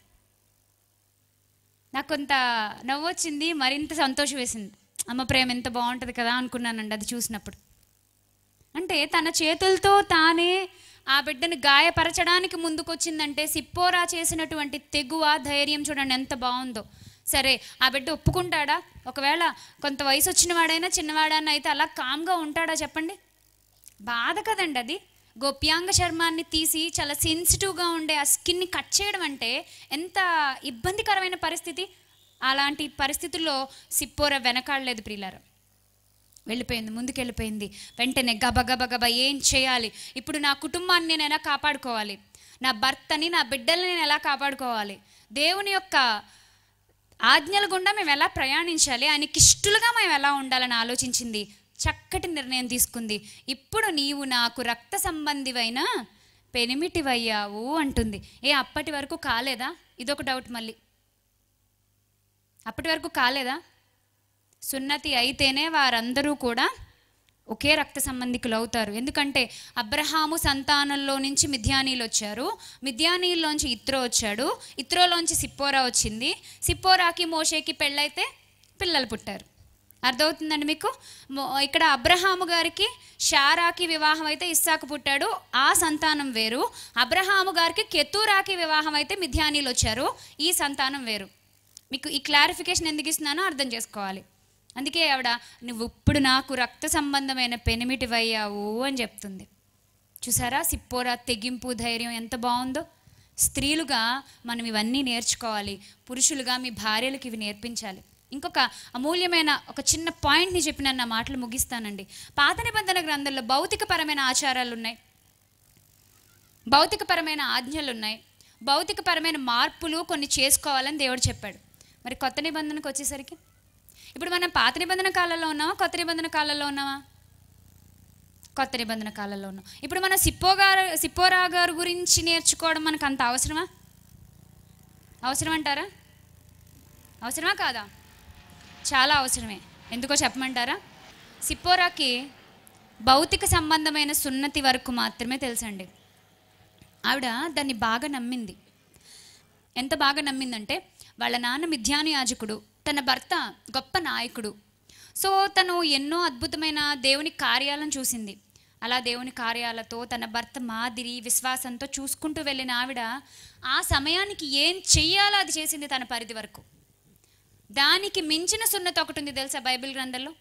నాకు కొంత నవ్వు వచ్చింది మరింత సంతోషం వేసింది అమ్మ ప్రేమ ఎంత బాగుంటుంది కదా అనుకున్నానండి అది చూసినప్పుడు అంటే తన చేతులతో తానే ఆ బిడ్డను గాయపరచడానికి ముందుకొచ్చిందంటే సిప్పోరా చేసినటువంటి తెగువ ధైర్యం చూడండి ఎంత బాగుందో సరే ఆ బిడ్డ ఒప్పుకుంటాడా ఒకవేళ కొంత వయసు వచ్చిన వాడైనా చిన్నవాడైనా అయితే అలా కామ్గా ఉంటాడా చెప్పండి బాధ కదండి అది గోప్యాంగ చర్మాన్ని తీసి చాలా సెన్సిటివ్గా ఉండే ఆ స్కిన్ని కట్ చేయడం అంటే ఎంత ఇబ్బందికరమైన పరిస్థితి అలాంటి పరిస్థితుల్లో సిప్పోర వెనకాడలేదు ప్రియులారా వెళ్ళిపోయింది ముందుకెళ్ళిపోయింది వెంటనే గబగబగబ గబ ఏం చేయాలి ఇప్పుడు నా కుటుంబాన్ని నేను ఎలా కాపాడుకోవాలి నా భర్తని నా బిడ్డల్ని నేను ఎలా కాపాడుకోవాలి దేవుని యొక్క ఆజ్ఞల గుండా మేము ఎలా ప్రయాణించాలి ఆయనకి ఇష్టలుగా మేము ఎలా ఉండాలని ఆలోచించింది చక్కటి నిర్ణయం తీసుకుంది ఇప్పుడు నీవు నాకు రక్త సంబంధివైన పెనిమిటివయ్యావు అంటుంది ఏ అప్పటి వరకు కాలేదా ఇదొక డౌట్ మళ్ళీ అప్పటి వరకు కాలేదా సున్నతి అయితేనే వారందరూ కూడా ఒకే రక్త సంబంధికులు అవుతారు ఎందుకంటే అబ్రహాము సంతానంలో నుంచి మిథ్యానీలు వచ్చారు మిథ్యానీల్లోంచి ఇత్రో వచ్చాడు ఇత్రోలోంచి సిప్పోరా వచ్చింది సిప్పోరాకి మోషేకి పెళ్ళైతే పిల్లలు పుట్టారు అర్థమవుతుందండి మీకు ఇక్కడ అబ్రహాము గారికి షారాకి వివాహం అయితే ఇస్సాకు పుట్టాడు ఆ సంతానం వేరు అబ్రహాము గారికి కెతూరాకి వివాహం అయితే మిథ్యానీలు వచ్చారు ఈ సంతానం వేరు మీకు ఈ క్లారిఫికేషన్ ఎందుకు ఇస్తున్నానో అర్థం చేసుకోవాలి అందుకే ఆవిడ నువ్వు ఇప్పుడు నాకు రక్త సంబంధమైన పెనిమిటివయ్యావు అని చెప్తుంది చూసారా సిప్పోరా తెగింపు ధైర్యం ఎంత బాగుందో స్త్రీలుగా మనం ఇవన్నీ నేర్చుకోవాలి పురుషులుగా మీ భార్యలకు ఇవి నేర్పించాలి ఇంకొక అమూల్యమైన ఒక చిన్న పాయింట్ని చెప్పిన నా మాటలు ముగిస్తానండి పాత నిబంధన గ్రంథంలో భౌతికపరమైన ఆచారాలు ఉన్నాయి భౌతికపరమైన ఆజ్ఞలు ఉన్నాయి భౌతికపరమైన మార్పులు కొన్ని చేసుకోవాలని దేవుడు చెప్పాడు మరి కొత్త నిబంధనకు వచ్చేసరికి ఇప్పుడు మనం పాత నిబంధన కాలంలో ఉన్నామా కొత్త నిబంధన కాలంలో ఉన్నామా కొత్త నిబంధన కాలంలో ఉన్నాం ఇప్పుడు మనం సిప్పో గారు సిప్పోరా గారు గురించి నేర్చుకోవడం మనకు అంత అవసరమా అవసరం అంటారా అవసరమా కాదా చాలా అవసరమే ఎందుకో చెప్పమంటారా సిప్పోరాకి భౌతిక సంబంధమైన సున్నతి వరకు మాత్రమే తెలుసండి ఆవిడ దాన్ని బాగా నమ్మింది ఎంత బాగా నమ్మిందంటే వాళ్ళ నాన్న మిథ్యాను యాజకుడు తన భర్త గొప్ప నాయకుడు సో తను ఎన్నో అద్భుతమైన దేవుని కార్యాలను చూసింది అలా దేవుని కార్యాలతో తన భర్త మాదిరి విశ్వాసంతో చూసుకుంటూ వెళ్ళిన ఆవిడ ఆ సమయానికి ఏం చెయ్యాలో అది చేసింది తన పరిధి వరకు దానికి మించిన సున్నత ఒకటి ఉంది తెలుసా బైబిల్ గ్రంథంలో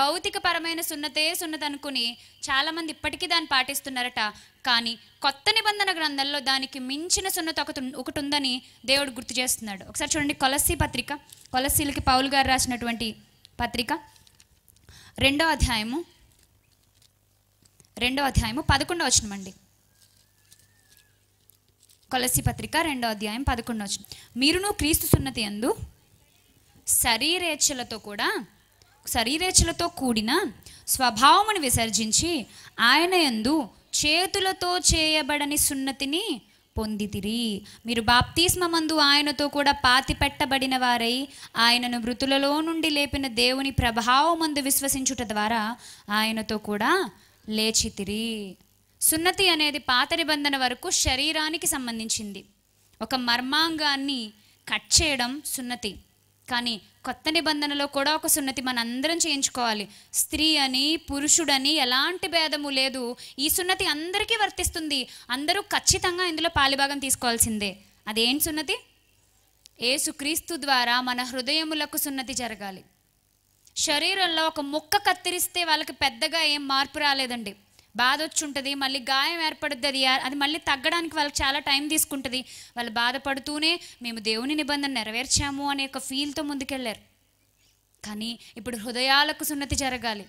భౌతికపరమైన సున్నతే సున్నత అనుకుని చాలామంది ఇప్పటికీ దాన్ని పాటిస్తున్నారట కానీ కొత్త నిబంధన గ్రంథంలో దానికి మించిన సున్నత ఒకటి ఒకటి ఉందని దేవుడు గుర్తు చేస్తున్నాడు ఒకసారి చూడండి కొలసి పత్రిక కొలసీలకి పౌలు గారు రాసినటువంటి పత్రిక రెండో అధ్యాయము రెండో అధ్యాయము పదకొండో అండి కొలసి పత్రిక రెండో అధ్యాయం పదకొండో వచనం మీరును క్రీస్తు సున్నతి ఎందు శరీరేచ్ఛలతో కూడా శరీరేచ్ఛలతో కూడిన స్వభావమును విసర్జించి ఆయన ఎందు చేతులతో చేయబడని సున్నతిని పొందితిరి మీరు బాప్తీస్మ మందు ఆయనతో కూడా పాతి పెట్టబడిన వారై ఆయనను మృతులలో నుండి లేపిన దేవుని ప్రభావమందు విశ్వసించుట ద్వారా ఆయనతో కూడా లేచితిరి సున్నతి అనేది పాత నిబంధన వరకు శరీరానికి సంబంధించింది ఒక మర్మాంగాన్ని కట్ చేయడం సున్నతి కానీ కొత్త నిబంధనలో కూడా ఒక సున్నతి మనందరం చేయించుకోవాలి స్త్రీ అని పురుషుడని ఎలాంటి భేదము లేదు ఈ సున్నతి అందరికీ వర్తిస్తుంది అందరూ ఖచ్చితంగా ఇందులో పాలిభాగం తీసుకోవాల్సిందే అదేం సున్నతి ఏసుక్రీస్తు ద్వారా మన హృదయములకు సున్నతి జరగాలి శరీరంలో ఒక ముక్క కత్తిరిస్తే వాళ్ళకి పెద్దగా ఏం మార్పు రాలేదండి బాధ వచ్చి ఉంటుంది మళ్ళీ గాయం ఏర్పడుద్ది అది అది మళ్ళీ తగ్గడానికి వాళ్ళకి చాలా టైం తీసుకుంటుంది వాళ్ళు బాధపడుతూనే మేము దేవుని నిబంధన నెరవేర్చాము అనే ఒక ఫీల్తో ముందుకెళ్ళారు కానీ ఇప్పుడు హృదయాలకు సున్నతి జరగాలి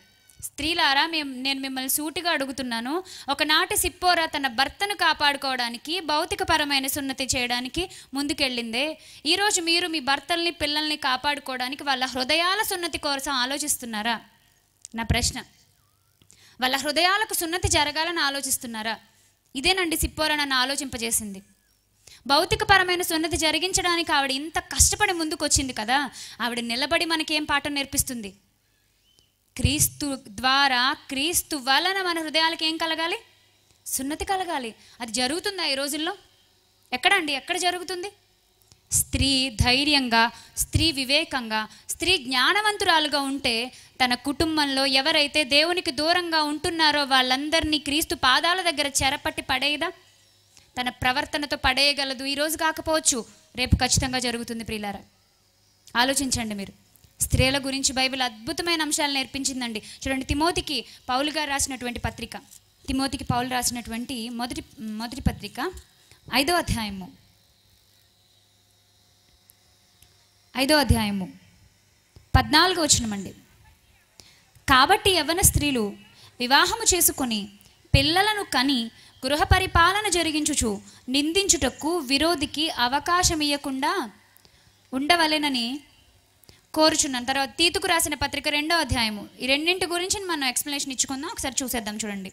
స్త్రీలారా మేము నేను మిమ్మల్ని సూటిగా అడుగుతున్నాను ఒకనాటి సిప్పోరా తన భర్తను కాపాడుకోవడానికి భౌతికపరమైన సున్నతి చేయడానికి ముందుకెళ్ళిందే ఈరోజు మీరు మీ భర్తల్ని పిల్లల్ని కాపాడుకోవడానికి వాళ్ళ హృదయాల సున్నతి కోసం ఆలోచిస్తున్నారా నా ప్రశ్న వాళ్ళ హృదయాలకు సున్నతి జరగాలని ఆలోచిస్తున్నారా ఇదేనండి సిప్పోరా నన్ను ఆలోచింపజేసింది భౌతికపరమైన సున్నతి జరిగించడానికి ఆవిడ ఇంత కష్టపడి ముందుకొచ్చింది కదా ఆవిడ నిలబడి మనకేం పాఠం నేర్పిస్తుంది క్రీస్తు ద్వారా క్రీస్తు వలన మన హృదయాలకు ఏం కలగాలి సున్నతి కలగాలి అది జరుగుతుందా ఈ రోజుల్లో ఎక్కడండి ఎక్కడ జరుగుతుంది స్త్రీ ధైర్యంగా స్త్రీ వివేకంగా స్త్రీ జ్ఞానవంతురాలుగా ఉంటే తన కుటుంబంలో ఎవరైతే దేవునికి దూరంగా ఉంటున్నారో వాళ్ళందరినీ క్రీస్తు పాదాల దగ్గర చెరపట్టి పడేయదా తన ప్రవర్తనతో పడేయగలదు ఈరోజు కాకపోవచ్చు రేపు ఖచ్చితంగా జరుగుతుంది ప్రియులారా ఆలోచించండి మీరు స్త్రీల గురించి బైబిల్ అద్భుతమైన అంశాలు నేర్పించిందండి చూడండి తిమోతికి పౌలు గారు రాసినటువంటి పత్రిక తిమోతికి పౌలు రాసినటువంటి మొదటి మొదటి పత్రిక ఐదో అధ్యాయము ఐదో అధ్యాయము పద్నాలుగు వచ్చినమండి కాబట్టి యవ్వన స్త్రీలు వివాహము చేసుకుని పిల్లలను కని గృహ పరిపాలన జరిగించుచు నిందించుటకు విరోధికి అవకాశం ఇవ్వకుండా ఉండవలెనని కోరుచున్నాను తర్వాత తీతుకు రాసిన పత్రిక రెండో అధ్యాయము ఈ రెండింటి గురించి మనం ఎక్స్ప్లెనేషన్ ఇచ్చుకుందాం ఒకసారి చూసేద్దాం చూడండి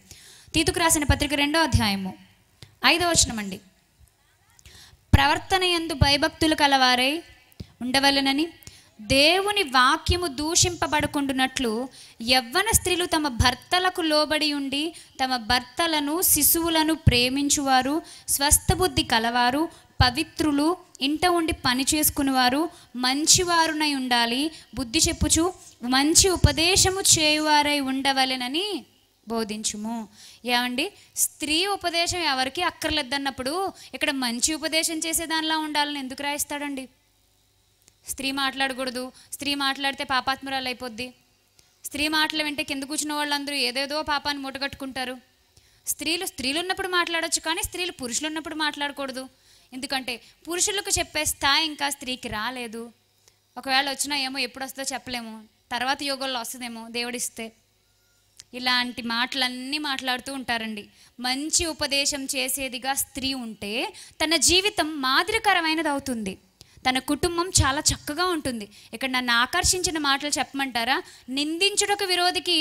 తీతుకు రాసిన పత్రిక రెండో అధ్యాయము ఐదో వచనం అండి ప్రవర్తన ఎందు భయభక్తులు కలవారై ఉండవలెనని దేవుని వాక్యము దూషింపబడుకుండునట్లు యవ్వన స్త్రీలు తమ భర్తలకు లోబడి ఉండి తమ భర్తలను శిశువులను ప్రేమించువారు స్వస్థబుద్ధి కలవారు పవిత్రులు ఇంట ఉండి పని చేసుకునేవారు మంచివారునై ఉండాలి బుద్ధి చెప్పుచు మంచి ఉపదేశము చేయువారై ఉండవలెనని బోధించుము ఏమండి స్త్రీ ఉపదేశం ఎవరికి అక్కర్లేదన్నప్పుడు ఇక్కడ మంచి ఉపదేశం చేసేదానిలా ఉండాలని ఎందుకు రాయిస్తాడండి స్త్రీ మాట్లాడకూడదు స్త్రీ మాట్లాడితే పాపాత్మురాలు అయిపోద్ది స్త్రీ మాటలు వింటే కింద కూర్చున్న వాళ్ళందరూ ఏదేదో పాపాన్ని మూటగట్టుకుంటారు స్త్రీలు స్త్రీలు ఉన్నప్పుడు మాట్లాడొచ్చు కానీ స్త్రీలు పురుషులు ఉన్నప్పుడు మాట్లాడకూడదు ఎందుకంటే పురుషులకు చెప్పే స్థాయి ఇంకా స్త్రీకి రాలేదు ఒకవేళ వచ్చినా ఏమో ఎప్పుడు వస్తుందో చెప్పలేము తర్వాత యోగంలో వస్తుందేమో దేవుడిస్తే ఇలాంటి మాటలన్నీ మాట్లాడుతూ ఉంటారండి మంచి ఉపదేశం చేసేదిగా స్త్రీ ఉంటే తన జీవితం మాదిరికరమైనది అవుతుంది తన కుటుంబం చాలా చక్కగా ఉంటుంది ఇక్కడ నన్ను ఆకర్షించిన మాటలు చెప్పమంటారా నిందించుడకు విరోధికి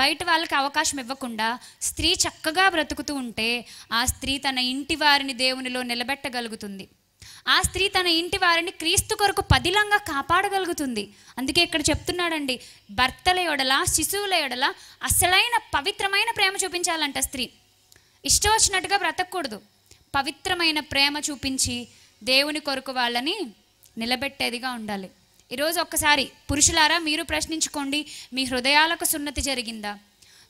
బయట వాళ్ళకి అవకాశం ఇవ్వకుండా స్త్రీ చక్కగా బ్రతుకుతూ ఉంటే ఆ స్త్రీ తన ఇంటి వారిని దేవునిలో నిలబెట్టగలుగుతుంది ఆ స్త్రీ తన ఇంటి వారిని క్రీస్తు కొరకు పదిలంగా కాపాడగలుగుతుంది అందుకే ఇక్కడ చెప్తున్నాడండి భర్తల ఎడల శిశువుల ఎడల అసలైన పవిత్రమైన ప్రేమ చూపించాలంట స్త్రీ ఇష్టం వచ్చినట్టుగా బ్రతకూడదు పవిత్రమైన ప్రేమ చూపించి దేవుని కొరకు వాళ్ళని నిలబెట్టేదిగా ఉండాలి ఈరోజు ఒక్కసారి పురుషులారా మీరు ప్రశ్నించుకోండి మీ హృదయాలకు సున్నతి జరిగిందా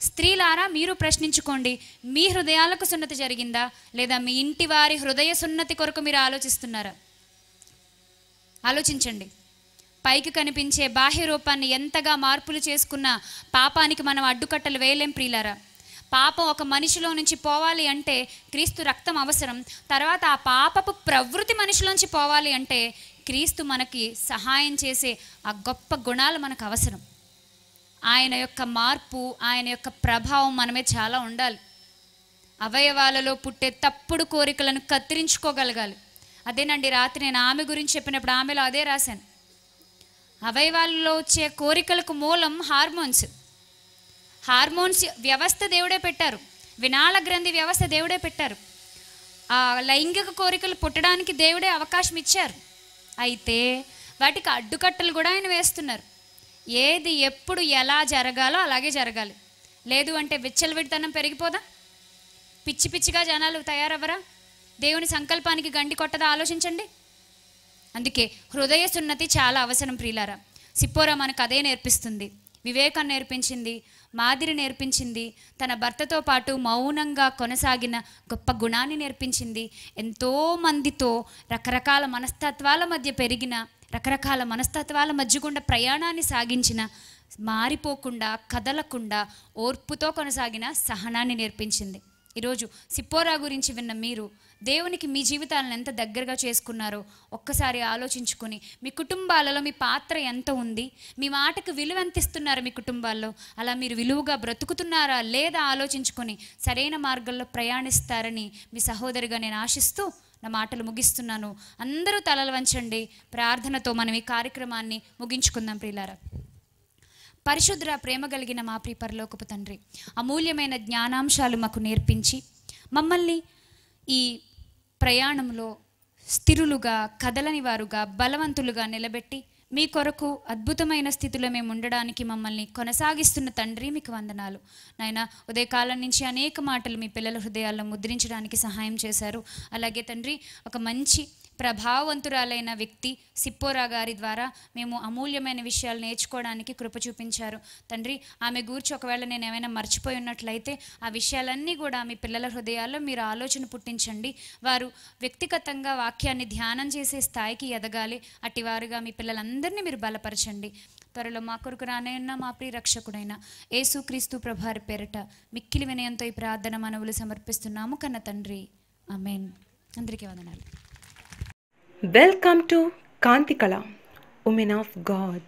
స్త్రీలారా మీరు ప్రశ్నించుకోండి మీ హృదయాలకు సున్నతి జరిగిందా లేదా మీ ఇంటి వారి హృదయ సున్నతి కొరకు మీరు ఆలోచిస్తున్నారా ఆలోచించండి పైకి కనిపించే బాహ్య రూపాన్ని ఎంతగా మార్పులు చేసుకున్న పాపానికి మనం అడ్డుకట్టలు వేయలేం ప్రియులారా పాపం ఒక మనిషిలో నుంచి పోవాలి అంటే క్రీస్తు రక్తం అవసరం తర్వాత ఆ పాపపు ప్రవృత్తి మనిషిలోంచి పోవాలి అంటే క్రీస్తు మనకి సహాయం చేసే ఆ గొప్ప గుణాలు మనకు అవసరం ఆయన యొక్క మార్పు ఆయన యొక్క ప్రభావం మనమే చాలా ఉండాలి అవయవాలలో పుట్టే తప్పుడు కోరికలను కత్తిరించుకోగలగాలి అదేనండి రాత్రి నేను ఆమె గురించి చెప్పినప్పుడు ఆమెలో అదే రాశాను అవయవాలలో వచ్చే కోరికలకు మూలం హార్మోన్స్ హార్మోన్స్ వ్యవస్థ దేవుడే పెట్టారు వినాళ గ్రంథి వ్యవస్థ దేవుడే పెట్టారు ఆ లైంగిక కోరికలు పుట్టడానికి దేవుడే అవకాశం ఇచ్చారు అయితే వాటికి అడ్డుకట్టలు కూడా ఆయన వేస్తున్నారు ఏది ఎప్పుడు ఎలా జరగాలో అలాగే జరగాలి లేదు అంటే విచ్చలవిడితనం పెరిగిపోదా పిచ్చి పిచ్చిగా జనాలు తయారవ్వరా దేవుని సంకల్పానికి గండి కొట్టదా ఆలోచించండి అందుకే హృదయ సున్నతి చాలా అవసరం ప్రియులారా సిప్పోరా మనకు అదే నేర్పిస్తుంది వివేకం నేర్పించింది మాదిరి నేర్పించింది తన భర్తతో పాటు మౌనంగా కొనసాగిన గొప్ప గుణాన్ని నేర్పించింది ఎంతోమందితో రకరకాల మనస్తత్వాల మధ్య పెరిగిన రకరకాల మనస్తత్వాల మధ్య గుండా ప్రయాణాన్ని సాగించిన మారిపోకుండా కదలకుండా ఓర్పుతో కొనసాగిన సహనాన్ని నేర్పించింది ఈరోజు సిప్పోరా గురించి విన్న మీరు దేవునికి మీ జీవితాలను ఎంత దగ్గరగా చేసుకున్నారో ఒక్కసారి ఆలోచించుకొని మీ కుటుంబాలలో మీ పాత్ర ఎంత ఉంది మీ మాటకు విలువ ఎంత ఇస్తున్నారు మీ కుటుంబాల్లో అలా మీరు విలువగా బ్రతుకుతున్నారా లేదా ఆలోచించుకొని సరైన మార్గంలో ప్రయాణిస్తారని మీ సహోదరిగా నేను ఆశిస్తూ నా మాటలు ముగిస్తున్నాను అందరూ తలలు వంచండి ప్రార్థనతో మనం ఈ కార్యక్రమాన్ని ముగించుకుందాం ప్రియులారా పరిశుద్ర ప్రేమ కలిగిన మా పరలోకపు తండ్రి అమూల్యమైన జ్ఞానాంశాలు మాకు నేర్పించి మమ్మల్ని ఈ ప్రయాణంలో స్థిరులుగా కదలని వారుగా బలవంతులుగా నిలబెట్టి మీ కొరకు అద్భుతమైన స్థితిలో మేము ఉండడానికి మమ్మల్ని కొనసాగిస్తున్న తండ్రి మీకు వందనాలు నాయన ఉదయకాలం నుంచి అనేక మాటలు మీ పిల్లల హృదయాల్లో ముద్రించడానికి సహాయం చేశారు అలాగే తండ్రి ఒక మంచి ప్రభావవంతురాలైన వ్యక్తి సిప్పోరా గారి ద్వారా మేము అమూల్యమైన విషయాలు నేర్చుకోవడానికి కృప చూపించారు తండ్రి ఆమె గురించి ఒకవేళ నేను ఏమైనా మర్చిపోయి ఉన్నట్లయితే ఆ విషయాలన్నీ కూడా మీ పిల్లల హృదయాల్లో మీరు ఆలోచన పుట్టించండి వారు వ్యక్తిగతంగా వాక్యాన్ని ధ్యానం చేసే స్థాయికి ఎదగాలి అటివారుగా మీ పిల్లలందరినీ మీరు బలపరచండి త్వరలో మా కొరకు ఉన్న మా ప్రియ రక్షకుడైన ఏసుక్రీస్తు ప్రభారి పేరట మిక్కిలి వినయంతో ఈ ప్రార్థన మనవులు సమర్పిస్తున్నాము కన్న తండ్రి అమేన్ అందరికీ వందనాలు Welcome to Kantikala, Women of God.